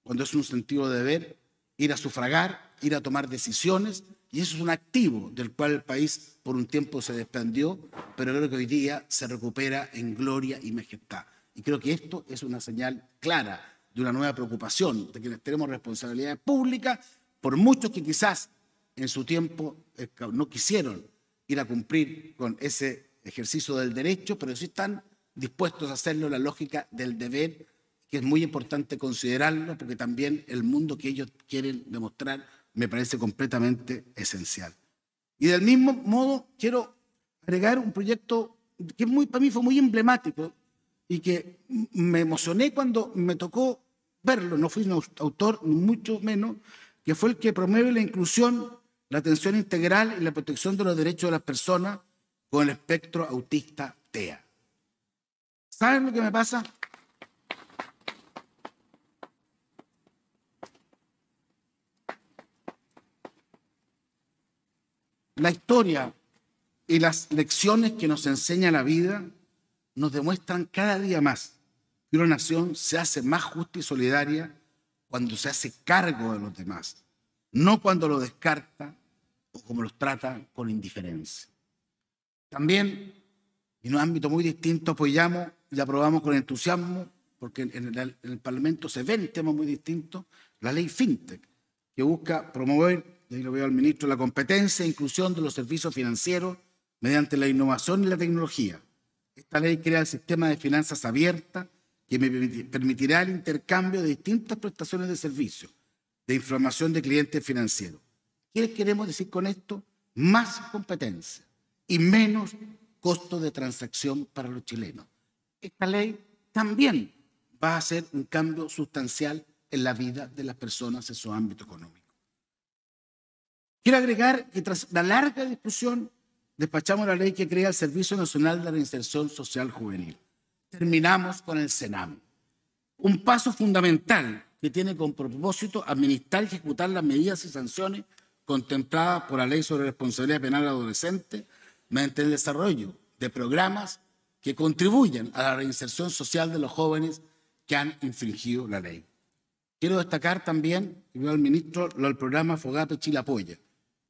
cuando es un sentido de deber, ir a sufragar, ir a tomar decisiones y eso es un activo del cual el país por un tiempo se desprendió, pero creo que hoy día se recupera en gloria y majestad. Y creo que esto es una señal clara de una nueva preocupación de quienes tenemos responsabilidades públicas, por muchos que quizás en su tiempo eh, no quisieron ir a cumplir con ese ejercicio del derecho, pero sí están dispuestos a hacerlo en la lógica del deber, que es muy importante considerarlo, porque también el mundo que ellos quieren demostrar me parece completamente esencial. Y del mismo modo quiero agregar un proyecto que para mí fue muy emblemático y que me emocioné cuando me tocó verlo, no fui un autor, ni mucho menos, que fue el que promueve la inclusión, la atención integral y la protección de los derechos de las personas con el espectro autista TEA. ¿Saben lo que me pasa? La historia y las lecciones que nos enseña la vida nos demuestran cada día más que una nación se hace más justa y solidaria cuando se hace cargo de los demás, no cuando los descarta o como los trata con indiferencia. También, en un ámbito muy distinto, apoyamos y aprobamos con entusiasmo, porque en el, Parlamento se ven temas muy distintos, la ley FinTech, que busca promover y ahí lo veo al ministro, la competencia e inclusión de los servicios financieros mediante la innovación y la tecnología. Esta ley crea el sistema de finanzas abierta que permitirá el intercambio de distintas prestaciones de servicios, de información de clientes financieros. ¿Qué queremos decir con esto? Más competencia y menos costo de transacción para los chilenos. Esta ley también va a hacer un cambio sustancial en la vida de las personas en su ámbito económico. Quiero agregar que tras la larga discusión despachamos la ley que crea el Servicio Nacional de Reinserción Social Juvenil. Terminamos con el Senam, Un paso fundamental que tiene como propósito administrar y ejecutar las medidas y sanciones contempladas por la Ley sobre Responsabilidad Penal Adolescente mediante el desarrollo de programas que contribuyan a la reinserción social de los jóvenes que han infringido la ley. Quiero destacar también, y veo al ministro, el programa Fogato Chile Apoya,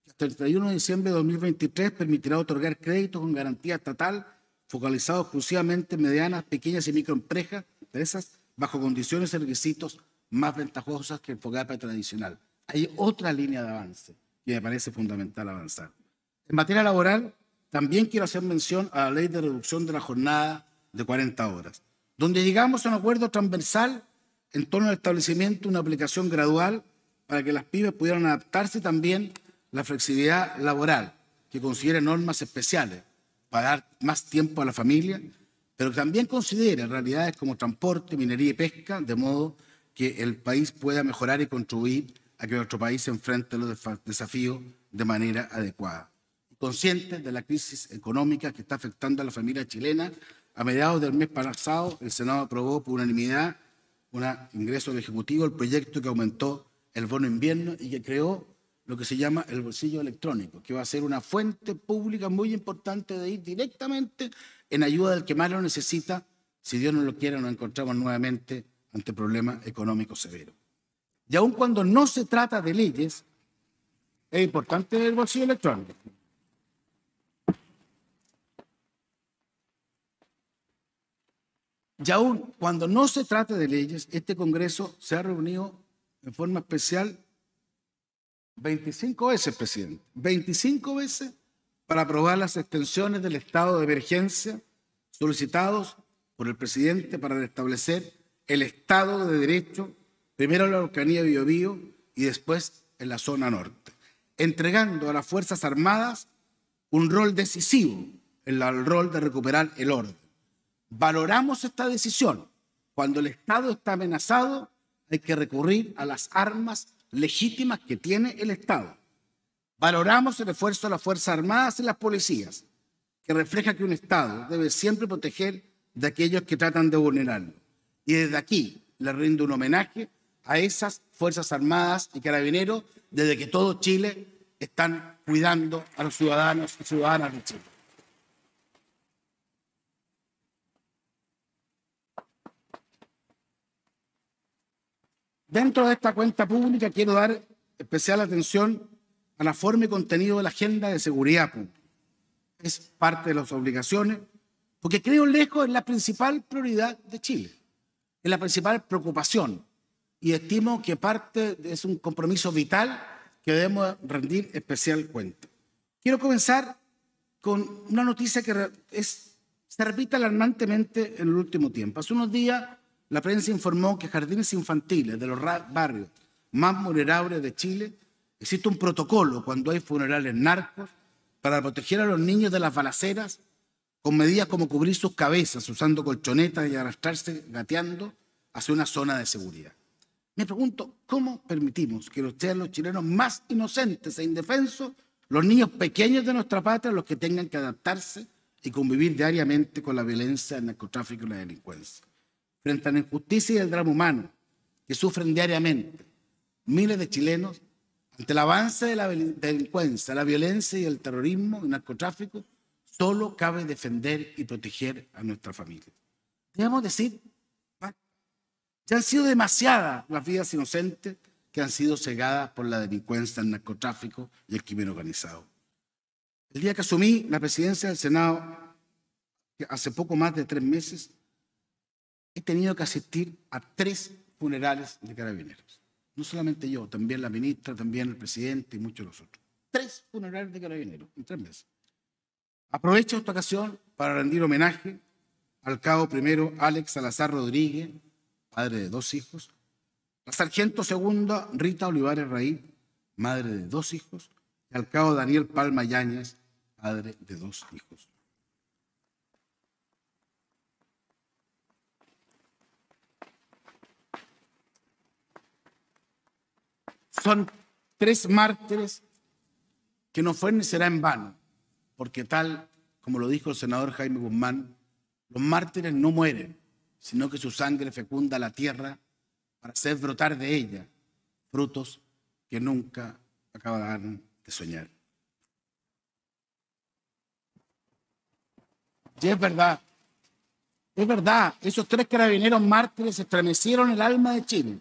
el 31 de diciembre de 2023 permitirá otorgar créditos con garantía estatal focalizados exclusivamente en medianas, pequeñas y microempresas bajo condiciones y requisitos más ventajosas que el FOGAPE tradicional. Hay otra línea de avance que me parece fundamental avanzar. En materia laboral, también quiero hacer mención a la ley de reducción de la jornada de 40 horas, donde llegamos a un acuerdo transversal en torno al establecimiento de una aplicación gradual para que las pymes pudieran adaptarse también la flexibilidad laboral, que considere normas especiales para dar más tiempo a la familia, pero también considere realidades como transporte, minería y pesca, de modo que el país pueda mejorar y contribuir a que nuestro país se enfrente a los desafíos de manera adecuada. Conscientes de la crisis económica que está afectando a la familia chilena, a mediados del mes pasado el Senado aprobó por unanimidad un ingreso del Ejecutivo el proyecto que aumentó el bono invierno y que creó lo que se llama el bolsillo electrónico, que va a ser una fuente pública muy importante de ir directamente en ayuda del que más lo necesita. Si Dios no lo quiere, nos encontramos nuevamente ante problemas económicos severos. Y aun cuando no se trata de leyes, es importante el bolsillo electrónico. Y aún cuando no se trata de leyes, este Congreso se ha reunido en forma especial 25 veces, presidente. 25 veces para aprobar las extensiones del estado de emergencia solicitados por el presidente para restablecer el Estado de Derecho, primero en la de Biobío y después en la zona norte, entregando a las Fuerzas Armadas un rol decisivo, en el rol de recuperar el orden. Valoramos esta decisión. Cuando el Estado está amenazado, hay que recurrir a las armas legítimas que tiene el Estado. Valoramos el esfuerzo de las Fuerzas Armadas y las policías, que refleja que un Estado debe siempre proteger de aquellos que tratan de vulnerarlo. Y desde aquí le rindo un homenaje a esas Fuerzas Armadas y Carabineros desde que todo Chile están cuidando a los ciudadanos y ciudadanas de Chile. Dentro de esta cuenta pública quiero dar especial atención a la forma y contenido de la agenda de seguridad Es parte de las obligaciones, porque creo lejos es la principal prioridad de Chile, es la principal preocupación y estimo que parte es un compromiso vital que debemos rendir especial cuenta. Quiero comenzar con una noticia que se repite alarmantemente en el último tiempo. Hace unos días la prensa informó que jardines infantiles de los barrios más vulnerables de Chile existe un protocolo cuando hay funerales narcos para proteger a los niños de las balaceras con medidas como cubrir sus cabezas usando colchonetas y arrastrarse gateando hacia una zona de seguridad. Me pregunto, ¿cómo permitimos que los sean los chilenos más inocentes e indefensos, los niños pequeños de nuestra patria, los que tengan que adaptarse y convivir diariamente con la violencia, el narcotráfico y la delincuencia? frente a la injusticia y el drama humano que sufren diariamente miles de chilenos ante el avance de la delincuencia, la violencia y el terrorismo y el narcotráfico, solo cabe defender y proteger a nuestra familia. Debemos decir, ya han sido demasiadas las vidas inocentes que han sido cegadas por la delincuencia, el narcotráfico y el crimen organizado. El día que asumí la presidencia del Senado, hace poco más de tres meses, he tenido que asistir a tres funerales de carabineros. No solamente yo, también la ministra, también el presidente y muchos de los otros. Tres funerales de carabineros en tres meses. Aprovecho esta ocasión para rendir homenaje al cabo primero Alex Salazar Rodríguez, padre de dos hijos, la sargento segunda Rita Olivares Raí, madre de dos hijos, y al cabo Daniel Palma Yáñez, padre de dos hijos. Son tres mártires que no fue ni será en vano, porque tal como lo dijo el senador Jaime Guzmán, los mártires no mueren, sino que su sangre fecunda la tierra para hacer brotar de ella frutos que nunca acabarán de soñar. Y es verdad, es verdad, esos tres carabineros mártires estremecieron el alma de Chile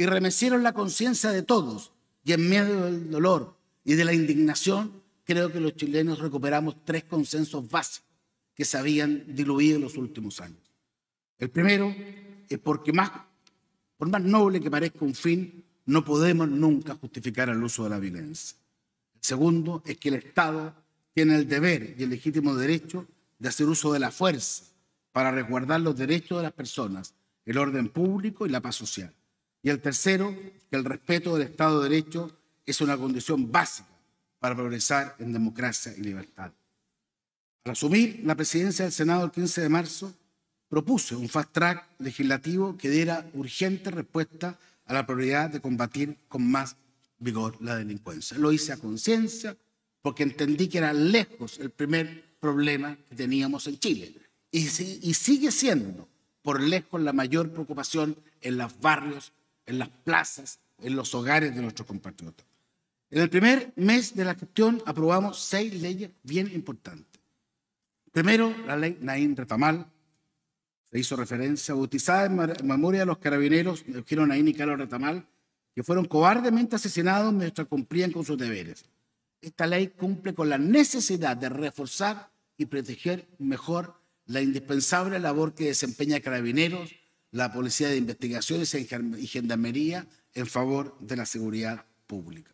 y remecieron la conciencia de todos. Y en medio del dolor y de la indignación, creo que los chilenos recuperamos tres consensos básicos que se habían diluido en los últimos años. El primero es porque más, por más noble que parezca un fin, no podemos nunca justificar el uso de la violencia. El segundo es que el Estado tiene el deber y el legítimo derecho de hacer uso de la fuerza para resguardar los derechos de las personas, el orden público y la paz social. Y el tercero, que el respeto del Estado de Derecho es una condición básica para progresar en democracia y libertad. Al asumir la presidencia del Senado el 15 de marzo, propuse un fast track legislativo que diera urgente respuesta a la prioridad de combatir con más vigor la delincuencia. Lo hice a conciencia porque entendí que era lejos el primer problema que teníamos en Chile y, sigue siendo por lejos la mayor preocupación en los barrios en las plazas, en los hogares de nuestros compatriotas. En el primer mes de la gestión aprobamos seis leyes bien importantes. Primero, la ley Naín Retamal, se hizo referencia, bautizada en memoria de los carabineros dijeron Naín y Carlos Retamal, que fueron cobardemente asesinados mientras cumplían con sus deberes. Esta ley cumple con la necesidad de reforzar y proteger mejor la indispensable labor que desempeña Carabineros la Policía de Investigaciones y Gendarmería en favor de la seguridad pública.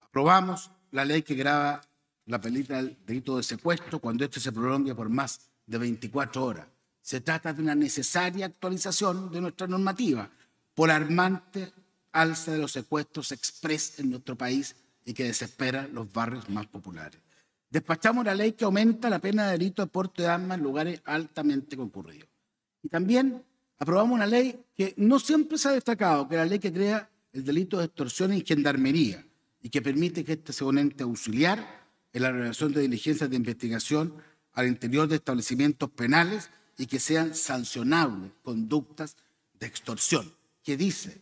Aprobamos la ley que grava la película del delito de secuestro cuando este se prolongue por más de 24 horas. Se trata de una necesaria actualización de nuestra normativa por armante alza de los secuestros express en nuestro país y que desespera los barrios más populares. Despachamos la ley que aumenta la pena de delito de porte de armas en lugares altamente concurridos. Y también aprobamos una ley que no siempre se ha destacado, que es la ley que crea el delito de extorsión en gendarmería y que permite que este sea un ente auxiliar en la realización de diligencias de investigación al interior de establecimientos penales y que sean sancionables conductas de extorsión. ¿Qué dice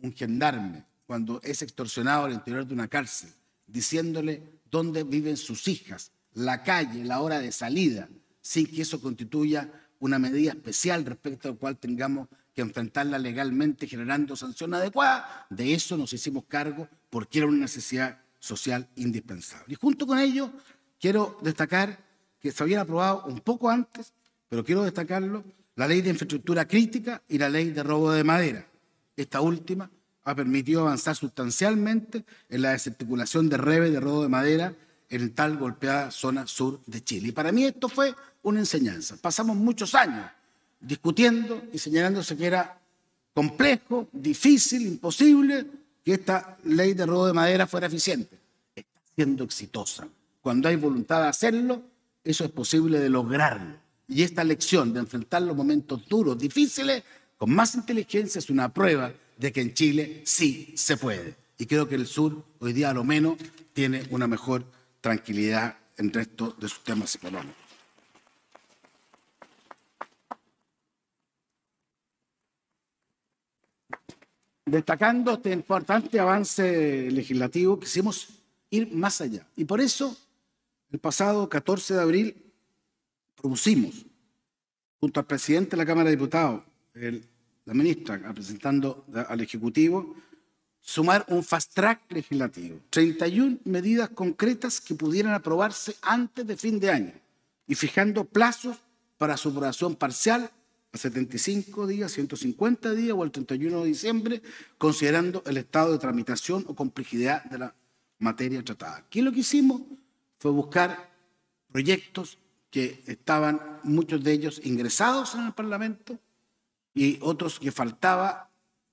un gendarme cuando es extorsionado al interior de una cárcel, diciéndole dónde viven sus hijas, la calle, la hora de salida, sin que eso constituya una medida especial respecto la cual tengamos que enfrentarla legalmente generando sanción adecuada. De eso nos hicimos cargo porque era una necesidad social indispensable. Y junto con ello, quiero destacar que se habían aprobado un poco antes, pero quiero destacarlo, la ley de infraestructura crítica y la ley de robo de madera. Esta última ha permitido avanzar sustancialmente en la desarticulación de redes de robo de madera en tal golpeada zona sur de Chile. Y para mí esto fue una enseñanza. Pasamos muchos años discutiendo y señalándose que era complejo, difícil, imposible que esta ley de robo de madera fuera eficiente. Está siendo exitosa. Cuando hay voluntad de hacerlo, eso es posible de lograrlo. Y esta lección de enfrentar los momentos duros, difíciles, con más inteligencia es una prueba de que en Chile sí se puede. Y creo que el sur hoy día a lo menos tiene una mejor tranquilidad en el resto de sus temas económicos. Destacando este importante avance legislativo, quisimos ir más allá. Y por eso, el pasado 14 de abril, propusimos, junto al presidente de la Cámara de Diputados, la ministra, presentando al Ejecutivo, sumar un fast track legislativo, 31 medidas concretas que pudieran aprobarse antes de fin de año y fijando plazos para su aprobación parcial a 75 días, 150 días o el 31 de diciembre, considerando el estado de tramitación o complejidad de la materia tratada. Aquí lo que hicimos fue buscar proyectos que estaban, muchos de ellos, ingresados en el Parlamento y otros que faltaba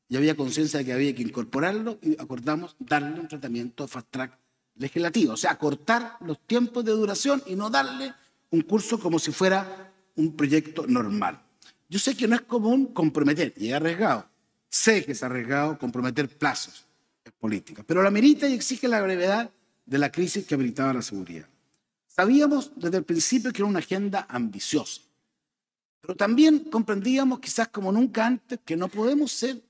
y había conciencia de que había que incorporarlo y acordamos darle un tratamiento fast track legislativo, o sea, cortar los tiempos de duración y no darle un curso como si fuera un proyecto normal. Yo sé que no es común comprometer, y es arriesgado, sé que es arriesgado comprometer plazos en política, pero la merita y exige la gravedad de la crisis que habilitaba la seguridad. Sabíamos desde el principio que era una agenda ambiciosa, pero también comprendíamos quizás como nunca antes que no podemos ser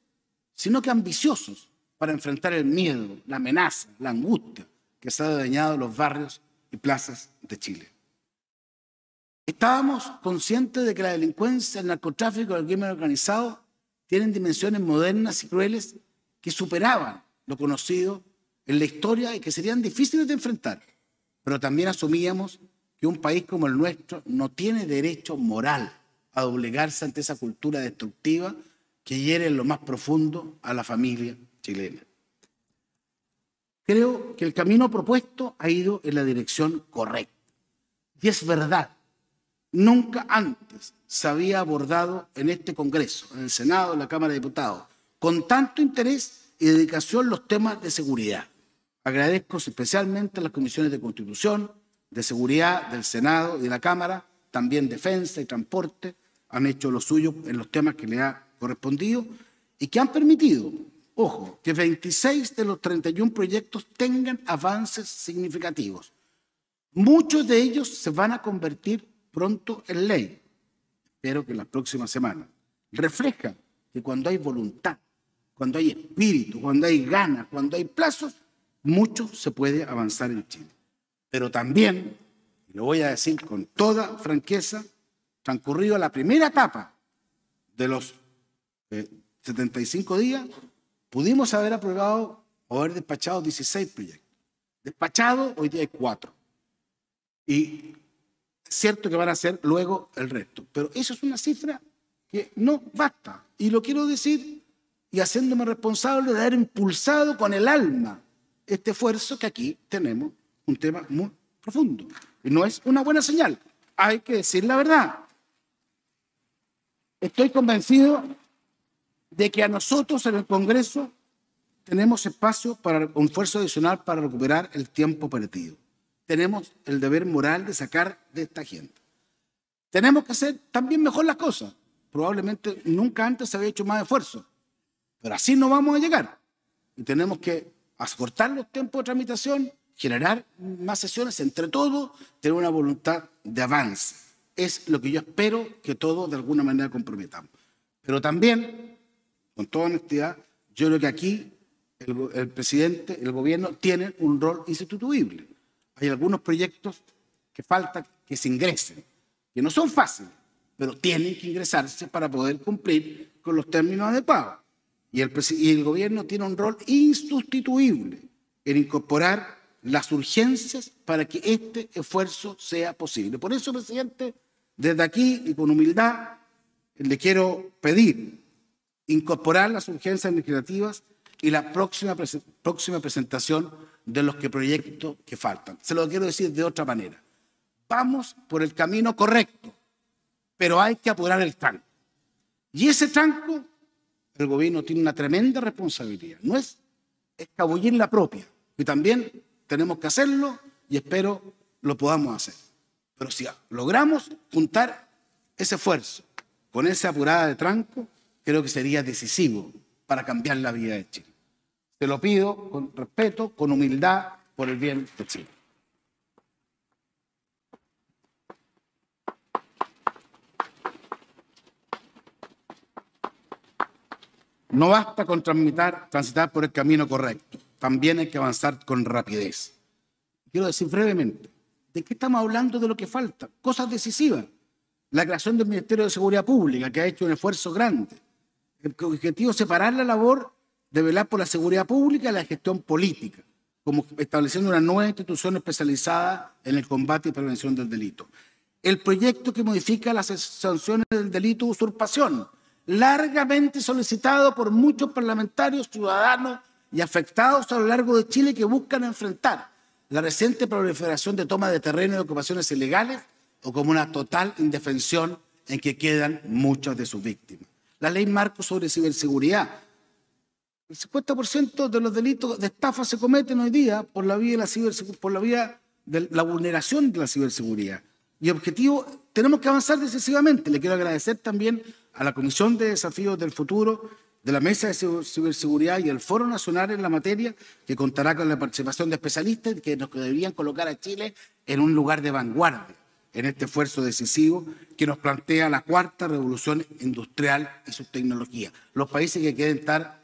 sino que ambiciosos para enfrentar el miedo, la amenaza, la angustia que se ha dañado los barrios y plazas de Chile. Estábamos conscientes de que la delincuencia, el narcotráfico y el crimen organizado tienen dimensiones modernas y crueles que superaban lo conocido en la historia y que serían difíciles de enfrentar. Pero también asumíamos que un país como el nuestro no tiene derecho moral a doblegarse ante esa cultura destructiva que hiere en lo más profundo a la familia chilena. Creo que el camino propuesto ha ido en la dirección correcta. Y es verdad, nunca antes se había abordado en este Congreso, en el Senado, en la Cámara de Diputados, con tanto interés y dedicación los temas de seguridad. Agradezco especialmente a las comisiones de Constitución, de Seguridad del Senado y de la Cámara, también Defensa y Transporte, han hecho lo suyo en los temas que le ha correspondido y que han permitido, ojo, que 26 de los 31 proyectos tengan avances significativos. Muchos de ellos se van a convertir pronto en ley, espero que en las próximas semanas. Refleja que cuando hay voluntad, cuando hay espíritu, cuando hay ganas, cuando hay plazos, mucho se puede avanzar en Chile. Pero también, lo voy a decir con toda franqueza, transcurrido la primera etapa de los 75 eh, días, pudimos haber aprobado o haber despachado 16 proyectos. Despachado, hoy día hay 4. Y cierto que van a ser luego el resto, pero eso es una cifra que no basta. Y lo quiero decir y haciéndome responsable de haber impulsado con el alma este esfuerzo que aquí tenemos un tema muy profundo. Y no es una buena señal. Hay que decir la verdad. Estoy convencido de que a nosotros en el Congreso tenemos espacio para un esfuerzo adicional para recuperar el tiempo perdido. Tenemos el deber moral de sacar de esta gente. Tenemos que hacer también mejor las cosas. Probablemente nunca antes se había hecho más esfuerzo, pero así no vamos a llegar. Y tenemos que acortar los tiempos de tramitación, generar más sesiones entre todos, tener una voluntad de avance. Es lo que yo espero que todos de alguna manera comprometamos. Pero también con toda honestidad, yo creo que aquí el, presidente, el gobierno, tienen un rol insustituible. Hay algunos proyectos que falta que se ingresen, que no son fáciles, pero tienen que ingresarse para poder cumplir con los términos adecuados. Y el, y el gobierno tiene un rol insustituible en incorporar las urgencias para que este esfuerzo sea posible. Por eso, presidente, desde aquí y con humildad, le quiero pedir incorporar las urgencias legislativas y la próxima, próxima presentación de los que proyectos que faltan. Se lo quiero decir de otra manera. Vamos por el camino correcto, pero hay que apurar el tranco. Y ese tranco, el gobierno tiene una tremenda responsabilidad. No es escabullir la propia, y también tenemos que hacerlo y espero lo podamos hacer. Pero si logramos juntar ese esfuerzo con esa apurada de tranco, creo que sería decisivo para cambiar la vida de Chile. Te lo pido con respeto, con humildad, por el bien de Chile. No basta con transitar, transitar por el camino correcto, también hay que avanzar con rapidez. Quiero decir brevemente, ¿de qué estamos hablando de lo que falta? Cosas decisivas. La creación del Ministerio de Seguridad Pública, que ha hecho un esfuerzo grande el objetivo es separar la labor de velar por la seguridad pública y la gestión política, como estableciendo una nueva institución especializada en el combate y prevención del delito. El proyecto que modifica las sanciones del delito de usurpación, largamente solicitado por muchos parlamentarios, ciudadanos y afectados a lo largo de Chile que buscan enfrentar la reciente proliferación de toma de terreno y ocupaciones ilegales o como una total indefensión en que quedan muchas de sus víctimas la ley marco sobre ciberseguridad. El 50% de los delitos de estafa se cometen hoy día por la vía de la, por la, vía la vulneración de la ciberseguridad. Y objetivo, tenemos que avanzar decisivamente. Le quiero agradecer también a la Comisión de Desafíos del Futuro, de la Mesa de Ciberseguridad y el Foro Nacional en la materia, que contará con la participación de especialistas que nos deberían colocar a Chile en un lugar de vanguardia en este esfuerzo decisivo que nos plantea la cuarta revolución industrial y su tecnología Los países que quieren estar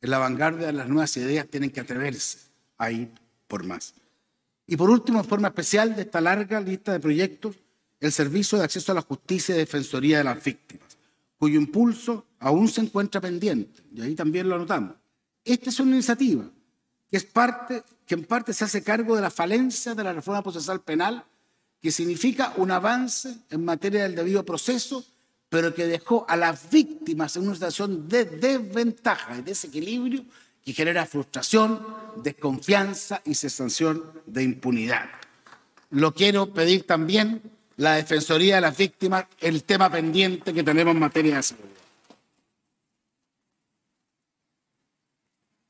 en la vanguardia de las nuevas ideas tienen que atreverse a ir por más. Y por último, en forma especial de esta larga lista de proyectos, el Servicio de Acceso a la Justicia y Defensoría de las Víctimas, cuyo impulso aún se encuentra pendiente, y ahí también lo anotamos. Esta es una iniciativa que, es parte, que en parte se hace cargo de la falencia de la reforma procesal penal que significa un avance en materia del debido proceso, pero que dejó a las víctimas en una situación de desventaja y desequilibrio que genera frustración, desconfianza y sensación de impunidad. Lo quiero pedir también la Defensoría de las Víctimas, el tema pendiente que tenemos en materia de seguridad.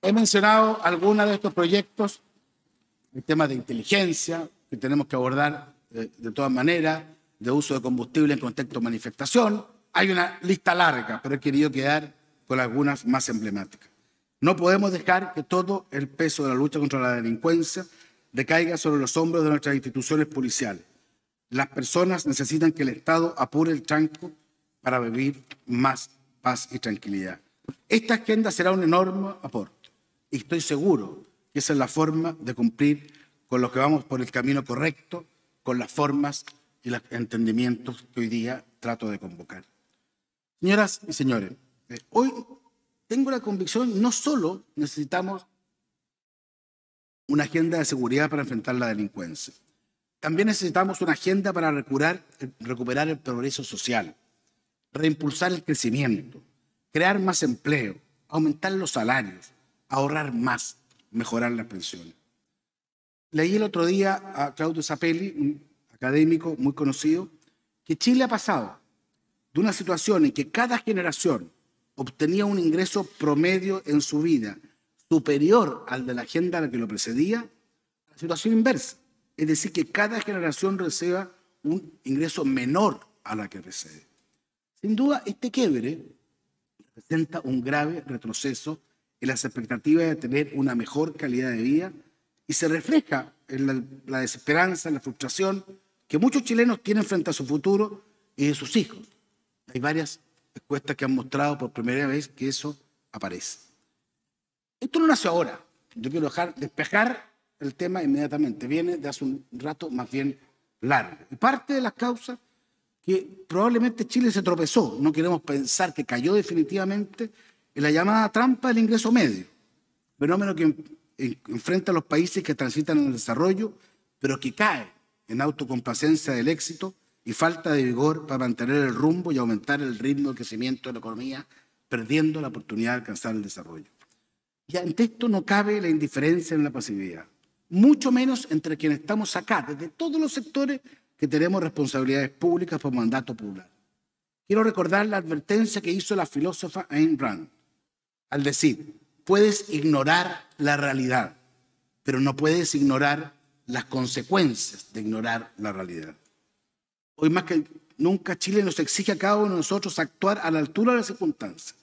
He mencionado algunos de estos proyectos, el tema de inteligencia que tenemos que abordar de todas maneras, de uso de combustible en contexto de manifestación. Hay una lista larga, pero he querido quedar con algunas más emblemáticas. No podemos dejar que todo el peso de la lucha contra la delincuencia decaiga sobre los hombros de nuestras instituciones policiales. Las personas necesitan que el Estado apure el tranco para vivir más paz y tranquilidad. Esta agenda será un enorme aporte y estoy seguro que esa es la forma de cumplir con los que vamos por el camino correcto con las formas y los entendimientos que hoy día trato de convocar. Señoras y señores, eh, hoy tengo la convicción, no solo necesitamos una agenda de seguridad para enfrentar la delincuencia, también necesitamos una agenda para recuperar, eh, recuperar el progreso social, reimpulsar el crecimiento, crear más empleo, aumentar los salarios, ahorrar más, mejorar las pensiones. Leí el otro día a Claudio Sapelli, un académico muy conocido, que Chile ha pasado de una situación en que cada generación obtenía un ingreso promedio en su vida superior al de la agenda a la que lo precedía, a la situación inversa. Es decir, que cada generación reciba un ingreso menor a la que precede. Sin duda, este quiebre presenta un grave retroceso en las expectativas de tener una mejor calidad de vida y se refleja en la, desesperanza, en la frustración que muchos chilenos tienen frente a su futuro y de sus hijos. Hay varias encuestas que han mostrado por primera vez que eso aparece. Esto no nace ahora. Yo quiero dejar despejar el tema inmediatamente. Viene de hace un rato más bien largo. Y parte de las causas que probablemente Chile se tropezó, no queremos pensar que cayó definitivamente en la llamada trampa del ingreso medio, fenómeno que enfrenta a los países que transitan en el desarrollo, pero que cae en autocomplacencia del éxito y falta de vigor para mantener el rumbo y aumentar el ritmo de crecimiento de la economía, perdiendo la oportunidad de alcanzar el desarrollo. Y ante esto no cabe la indiferencia en la pasividad, mucho menos entre quienes estamos acá, desde todos los sectores que tenemos responsabilidades públicas por mandato popular. Quiero recordar la advertencia que hizo la filósofa Ayn Rand al decir, puedes ignorar la realidad, pero no puedes ignorar las consecuencias de ignorar la realidad. Hoy más que nunca Chile nos exige a cada uno de nosotros actuar a la altura de las circunstancias.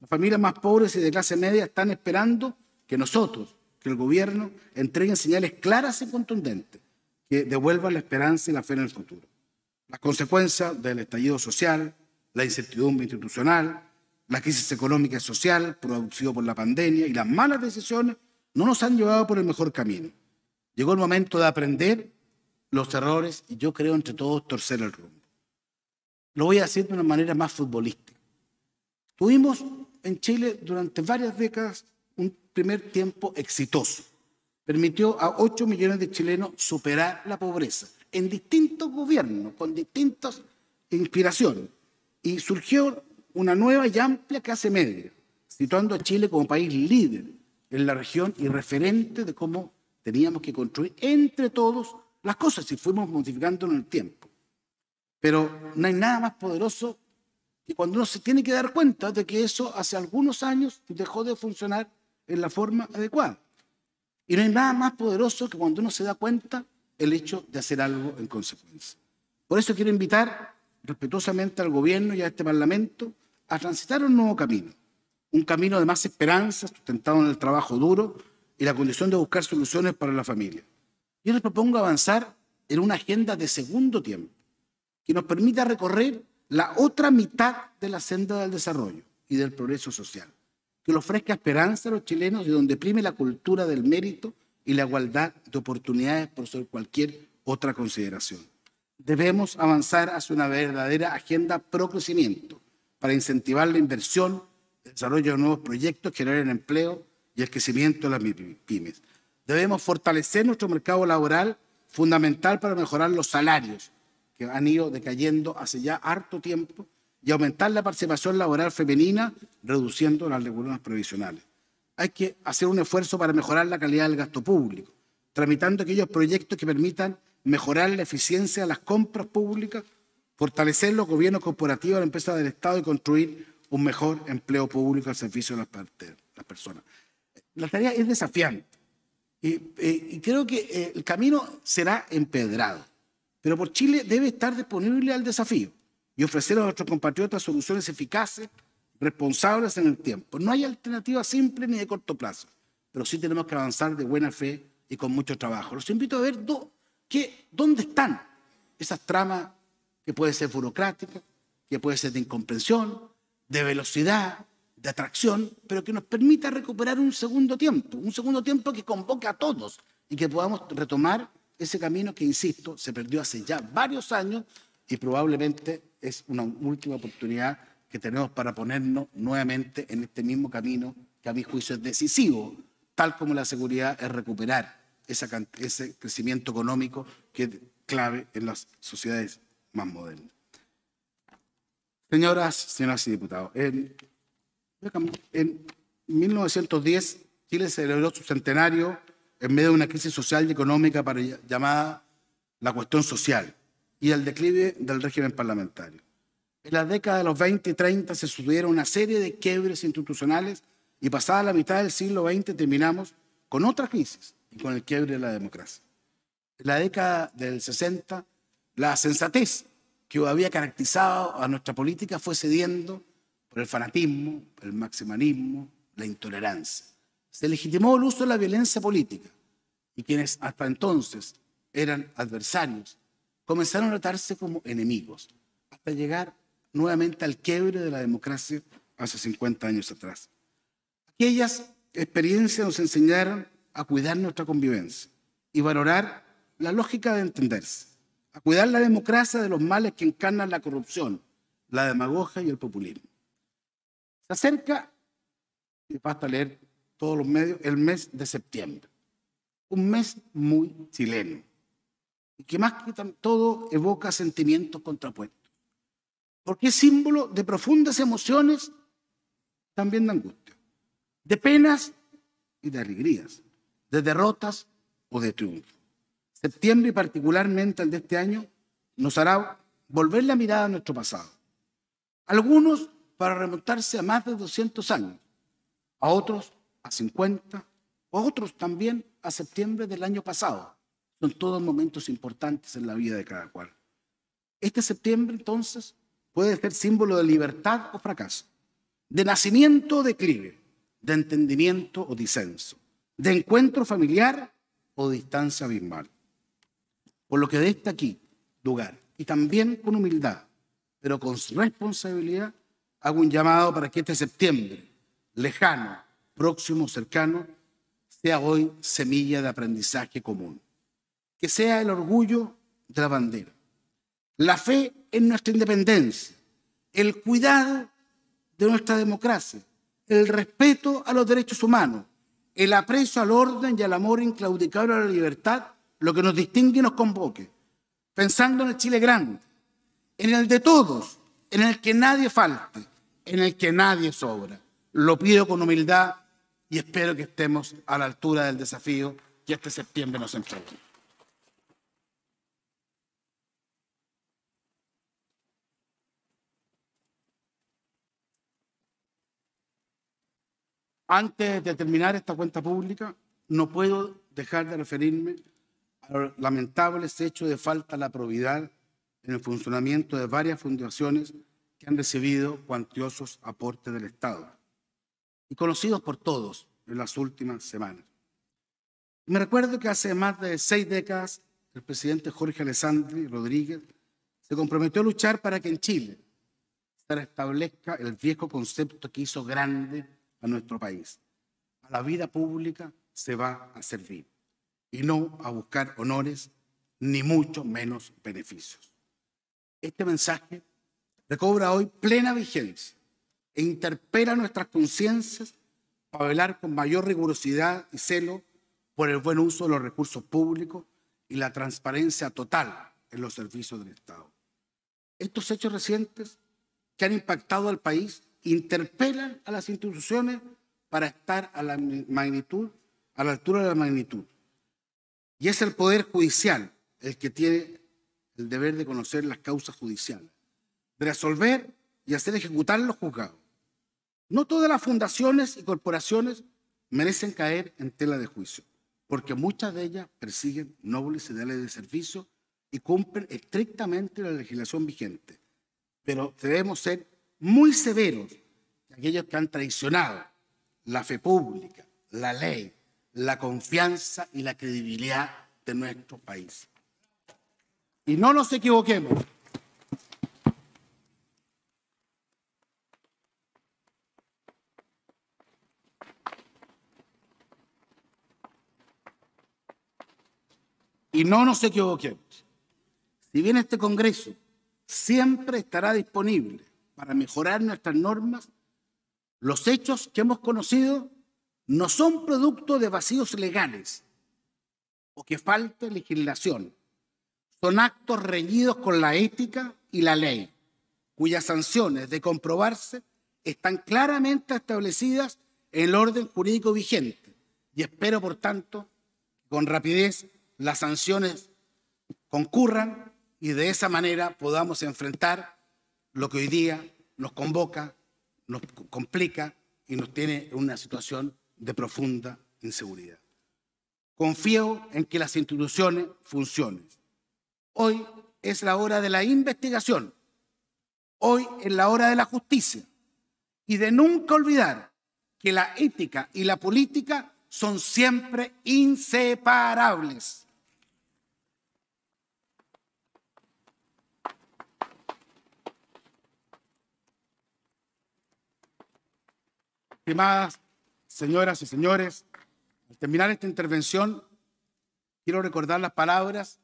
Las familias más pobres y de clase media están esperando que nosotros, que el gobierno, entreguen señales claras y contundentes que devuelvan la esperanza y la fe en el futuro. Las consecuencias del estallido social, la incertidumbre institucional, la crisis económica y social, producida por la pandemia y las malas decisiones, no nos han llevado por el mejor camino. Llegó el momento de aprender los errores y yo creo entre todos torcer el rumbo. Lo voy a decir de una manera más futbolística. Tuvimos en Chile durante varias décadas un primer tiempo exitoso. Permitió a 8 millones de chilenos superar la pobreza en distintos gobiernos, con distintas inspiraciones. Y surgió una nueva y amplia clase media, situando a Chile como país líder en la región y referente de cómo teníamos que construir entre todos las cosas y fuimos modificando en el tiempo. Pero no hay nada más poderoso que cuando uno se tiene que dar cuenta de que eso hace algunos años dejó de funcionar en la forma adecuada. Y no hay nada más poderoso que cuando uno se da cuenta el hecho de hacer algo en consecuencia. Por eso quiero invitar respetuosamente al gobierno y a este Parlamento a transitar un nuevo camino, un camino de más esperanza, sustentado en el trabajo duro y la condición de buscar soluciones para la familia. Yo les propongo avanzar en una agenda de segundo tiempo, que nos permita recorrer la otra mitad de la senda del desarrollo y del progreso social, que le ofrezca esperanza a los chilenos y donde prime la cultura del mérito y la igualdad de oportunidades por sobre cualquier otra consideración. Debemos avanzar hacia una verdadera agenda pro crecimiento, para incentivar la inversión, el desarrollo de nuevos proyectos, generar el empleo y el crecimiento de las pymes. Debemos fortalecer nuestro mercado laboral, fundamental para mejorar los salarios, que han ido decayendo hace ya harto tiempo, y aumentar la participación laboral femenina, reduciendo las regulaciones provisionales. Hay que hacer un esfuerzo para mejorar la calidad del gasto público, tramitando aquellos proyectos que permitan mejorar la eficiencia de las compras públicas fortalecer los gobiernos corporativos, la empresa del Estado y construir un mejor empleo público al servicio de las, personas. La tarea es desafiante y, eh, creo que eh, el camino será empedrado, pero por Chile debe estar disponible al desafío y ofrecer a nuestros compatriotas soluciones eficaces, responsables en el tiempo. No hay alternativa simple ni de corto plazo, pero sí tenemos que avanzar de buena fe y con mucho trabajo. Los invito a ver dónde están esas tramas que puede ser burocrática, que puede ser de incomprensión, de velocidad, de atracción, pero que nos permita recuperar un segundo tiempo, un segundo tiempo que convoque a todos y que podamos retomar ese camino que, insisto, se perdió hace ya varios años y probablemente es una última oportunidad que tenemos para ponernos nuevamente en este mismo camino que a mi juicio es decisivo, tal como la seguridad es recuperar ese crecimiento económico que es clave en las sociedades más moderno. Señoras, señoras y diputados, en, 1910 Chile celebró su centenario en medio de una crisis social y económica para, llamada la cuestión social y el declive del régimen parlamentario. En la década de los 20 y 30 se sucedieron una serie de quiebres institucionales y pasada la mitad del siglo XX terminamos con otra crisis y con el quiebre de la democracia. En la década del 60 la sensatez que había caracterizado a nuestra política fue cediendo por el fanatismo, el maximalismo, la intolerancia. Se legitimó el uso de la violencia política y quienes hasta entonces eran adversarios comenzaron a tratarse como enemigos hasta llegar nuevamente al quiebre de la democracia hace 50 años atrás. Aquellas experiencias nos enseñaron a cuidar nuestra convivencia y valorar la lógica de entenderse a cuidar la democracia de los males que encarnan la corrupción, la demagogia y el populismo. Se acerca, y basta leer todos los medios, el mes de septiembre. Un mes muy chileno. Y que más que todo evoca sentimientos contrapuestos. Porque es símbolo de profundas emociones, también de angustia. De penas y de alegrías. De derrotas o de triunfos. Septiembre y particularmente el de este año nos hará volver la mirada a nuestro pasado. Algunos para remontarse a más de 200 años, a otros a 50, a otros también a septiembre del año pasado. Son todos momentos importantes en la vida de cada cual. Este septiembre entonces puede ser símbolo de libertad o fracaso, de nacimiento o declive, de entendimiento o disenso, de encuentro familiar o distancia abismal por lo que de este aquí lugar, y también con humildad, pero con responsabilidad, hago un llamado para que este septiembre, lejano, próximo, cercano, sea hoy semilla de aprendizaje común. Que sea el orgullo de la bandera, la fe en nuestra independencia, el cuidado de nuestra democracia, el respeto a los derechos humanos, el aprecio al orden y al amor inclaudicable a la libertad lo que nos distingue y nos convoque, pensando en el Chile grande, en el de todos, en el que nadie falte, en el que nadie sobra. Lo pido con humildad y espero que estemos a la altura del desafío que este septiembre nos enfrenta. Antes de terminar esta cuenta pública, no puedo dejar de referirme Lamentables lamentable este hecho de falta la probidad en el funcionamiento de varias fundaciones que han recibido cuantiosos aportes del Estado y conocidos por todos en las últimas semanas. Me recuerdo que hace más de seis décadas el presidente Jorge Alessandri Rodríguez se comprometió a luchar para que en Chile se restablezca el viejo concepto que hizo grande a nuestro país. A la vida pública se va a servir y no a buscar honores, ni mucho menos beneficios. Este mensaje recobra hoy plena vigencia e interpela nuestras conciencias para velar con mayor rigurosidad y celo por el buen uso de los recursos públicos y la transparencia total en los servicios del Estado. Estos hechos recientes que han impactado al país interpelan a las instituciones para estar a la magnitud, a la altura de la magnitud y es el poder judicial el que tiene el deber de conocer las causas judiciales, de resolver y hacer ejecutar los juzgados. No todas las fundaciones y corporaciones merecen caer en tela de juicio, porque muchas de ellas persiguen nobles ideales de servicio y cumplen estrictamente la legislación vigente. Pero debemos ser muy severos aquellos que han traicionado la fe pública, la ley, la confianza y la credibilidad de nuestro país. Y no nos equivoquemos. Y no nos equivoquemos. Si bien este Congreso siempre estará disponible para mejorar nuestras normas, los hechos que hemos conocido no son producto de vacíos legales o que falte legislación. Son actos reñidos con la ética y la ley, cuyas sanciones, de comprobarse, están claramente establecidas en el orden jurídico vigente. Y espero, por tanto, con rapidez las sanciones concurran y de esa manera podamos enfrentar lo que hoy día nos convoca, nos complica y nos tiene en una situación de profunda inseguridad. Confío en que las instituciones funcionen. Hoy es la hora de la investigación. Hoy es la hora de la justicia. Y de nunca olvidar que la ética y la política son siempre inseparables. Estimadas Señoras y señores, al terminar esta intervención, quiero recordar las palabras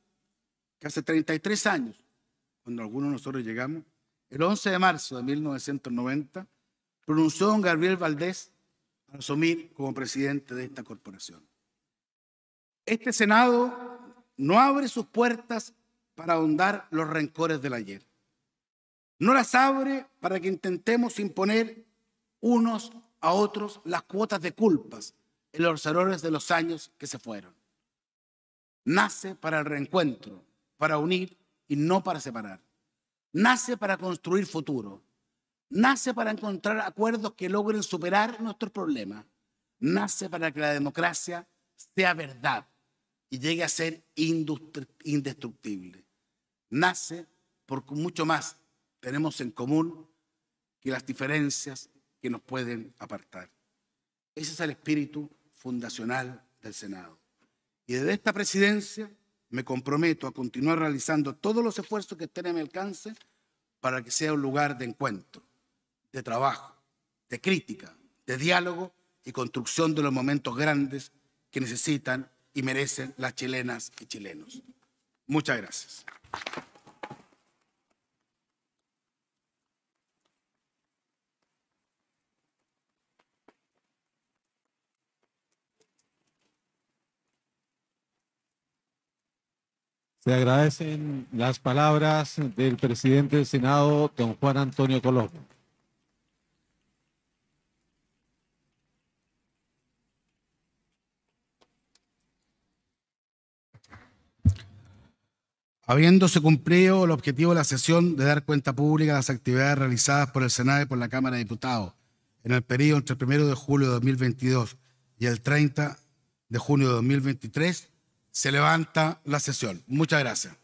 que hace 33 años, cuando algunos de nosotros llegamos, el 11 de marzo de 1990, pronunció don Gabriel Valdés al asumir como presidente de esta corporación. Este Senado no abre sus puertas para ahondar los rencores del ayer. No las abre para que intentemos imponer unos a otros las cuotas de culpas en los errores de los años que se fueron. Nace para el reencuentro, para unir y no para separar. Nace para construir futuro. Nace para encontrar acuerdos que logren superar nuestros problemas. Nace para que la democracia sea verdad y llegue a ser indestructible. Nace porque mucho más tenemos en común que las diferencias que nos pueden apartar. Ese es el espíritu fundacional del Senado. Y desde esta presidencia me comprometo a continuar realizando todos los esfuerzos que estén a mi alcance para que sea un lugar de encuentro, de trabajo, de crítica, de diálogo y construcción de los momentos grandes que necesitan y merecen las chilenas y chilenos. Muchas gracias. Se agradecen las palabras del presidente del Senado, don Juan Antonio Colombo. Habiéndose cumplido el objetivo de la sesión de dar cuenta pública de las actividades realizadas por el Senado y por la Cámara de Diputados en el periodo entre el 1 de julio de 2022 y el 30 de junio de 2023, se levanta la sesión. Muchas gracias.